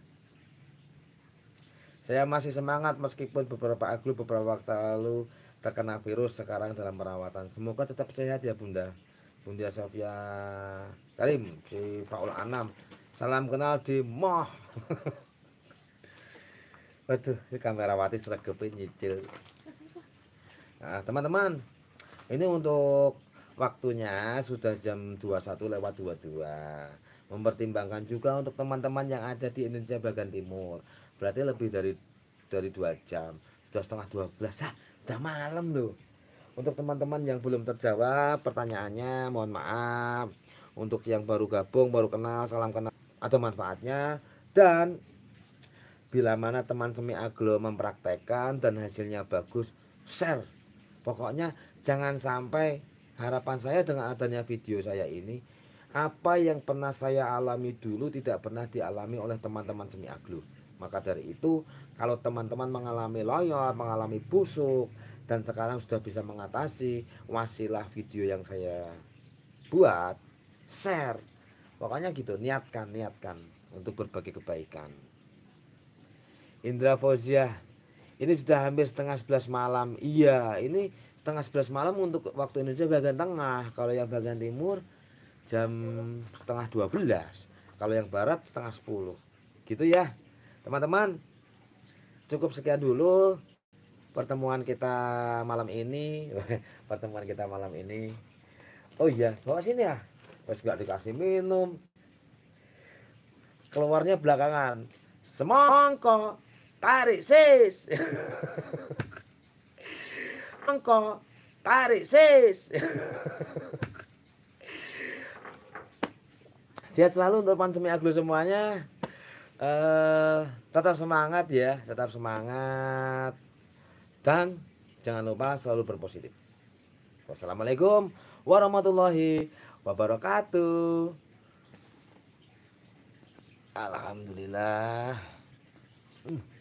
saya masih semangat meskipun beberapa aglo beberapa waktu lalu terkena virus sekarang dalam perawatan semoga tetap sehat ya bunda Bunda Sofia Karim si Faul Anam salam kenal di Moh <laughs> waduh ini watis seragepin nyicil nah teman-teman ini untuk waktunya sudah jam 21 lewat 22 mempertimbangkan juga untuk teman-teman yang ada di Indonesia bagian timur berarti lebih dari dari dua jam sudah setengah 12 belas ah, udah malam loh untuk teman-teman yang belum terjawab pertanyaannya, mohon maaf. Untuk yang baru gabung, baru kenal, salam kenal, atau manfaatnya. Dan bila mana teman semi aglo mempraktekkan dan hasilnya bagus, share. Pokoknya jangan sampai harapan saya dengan adanya video saya ini, apa yang pernah saya alami dulu tidak pernah dialami oleh teman-teman semi aglo. Maka dari itu, kalau teman-teman mengalami loyor, mengalami busuk, dan sekarang sudah bisa mengatasi wasilah video yang saya buat share pokoknya gitu niatkan niatkan untuk berbagi kebaikan Indra Fozia, ini sudah hampir setengah sebelas malam iya ini setengah sebelas malam untuk waktu Indonesia bagian tengah kalau yang bagian timur jam setengah dua belas kalau yang barat setengah sepuluh gitu ya teman-teman cukup sekian dulu pertemuan kita malam ini <laughs> pertemuan kita malam ini oh iya bawa sini ya terus gak dikasih minum keluarnya belakangan semongko tarik sis <laughs> semongko tarik sis <laughs> sehat selalu untuk pandemi aglo semuanya eh uh, tetap semangat ya tetap semangat dan jangan lupa selalu berpositif. Wassalamualaikum warahmatullahi wabarakatuh. Alhamdulillah. Hmm.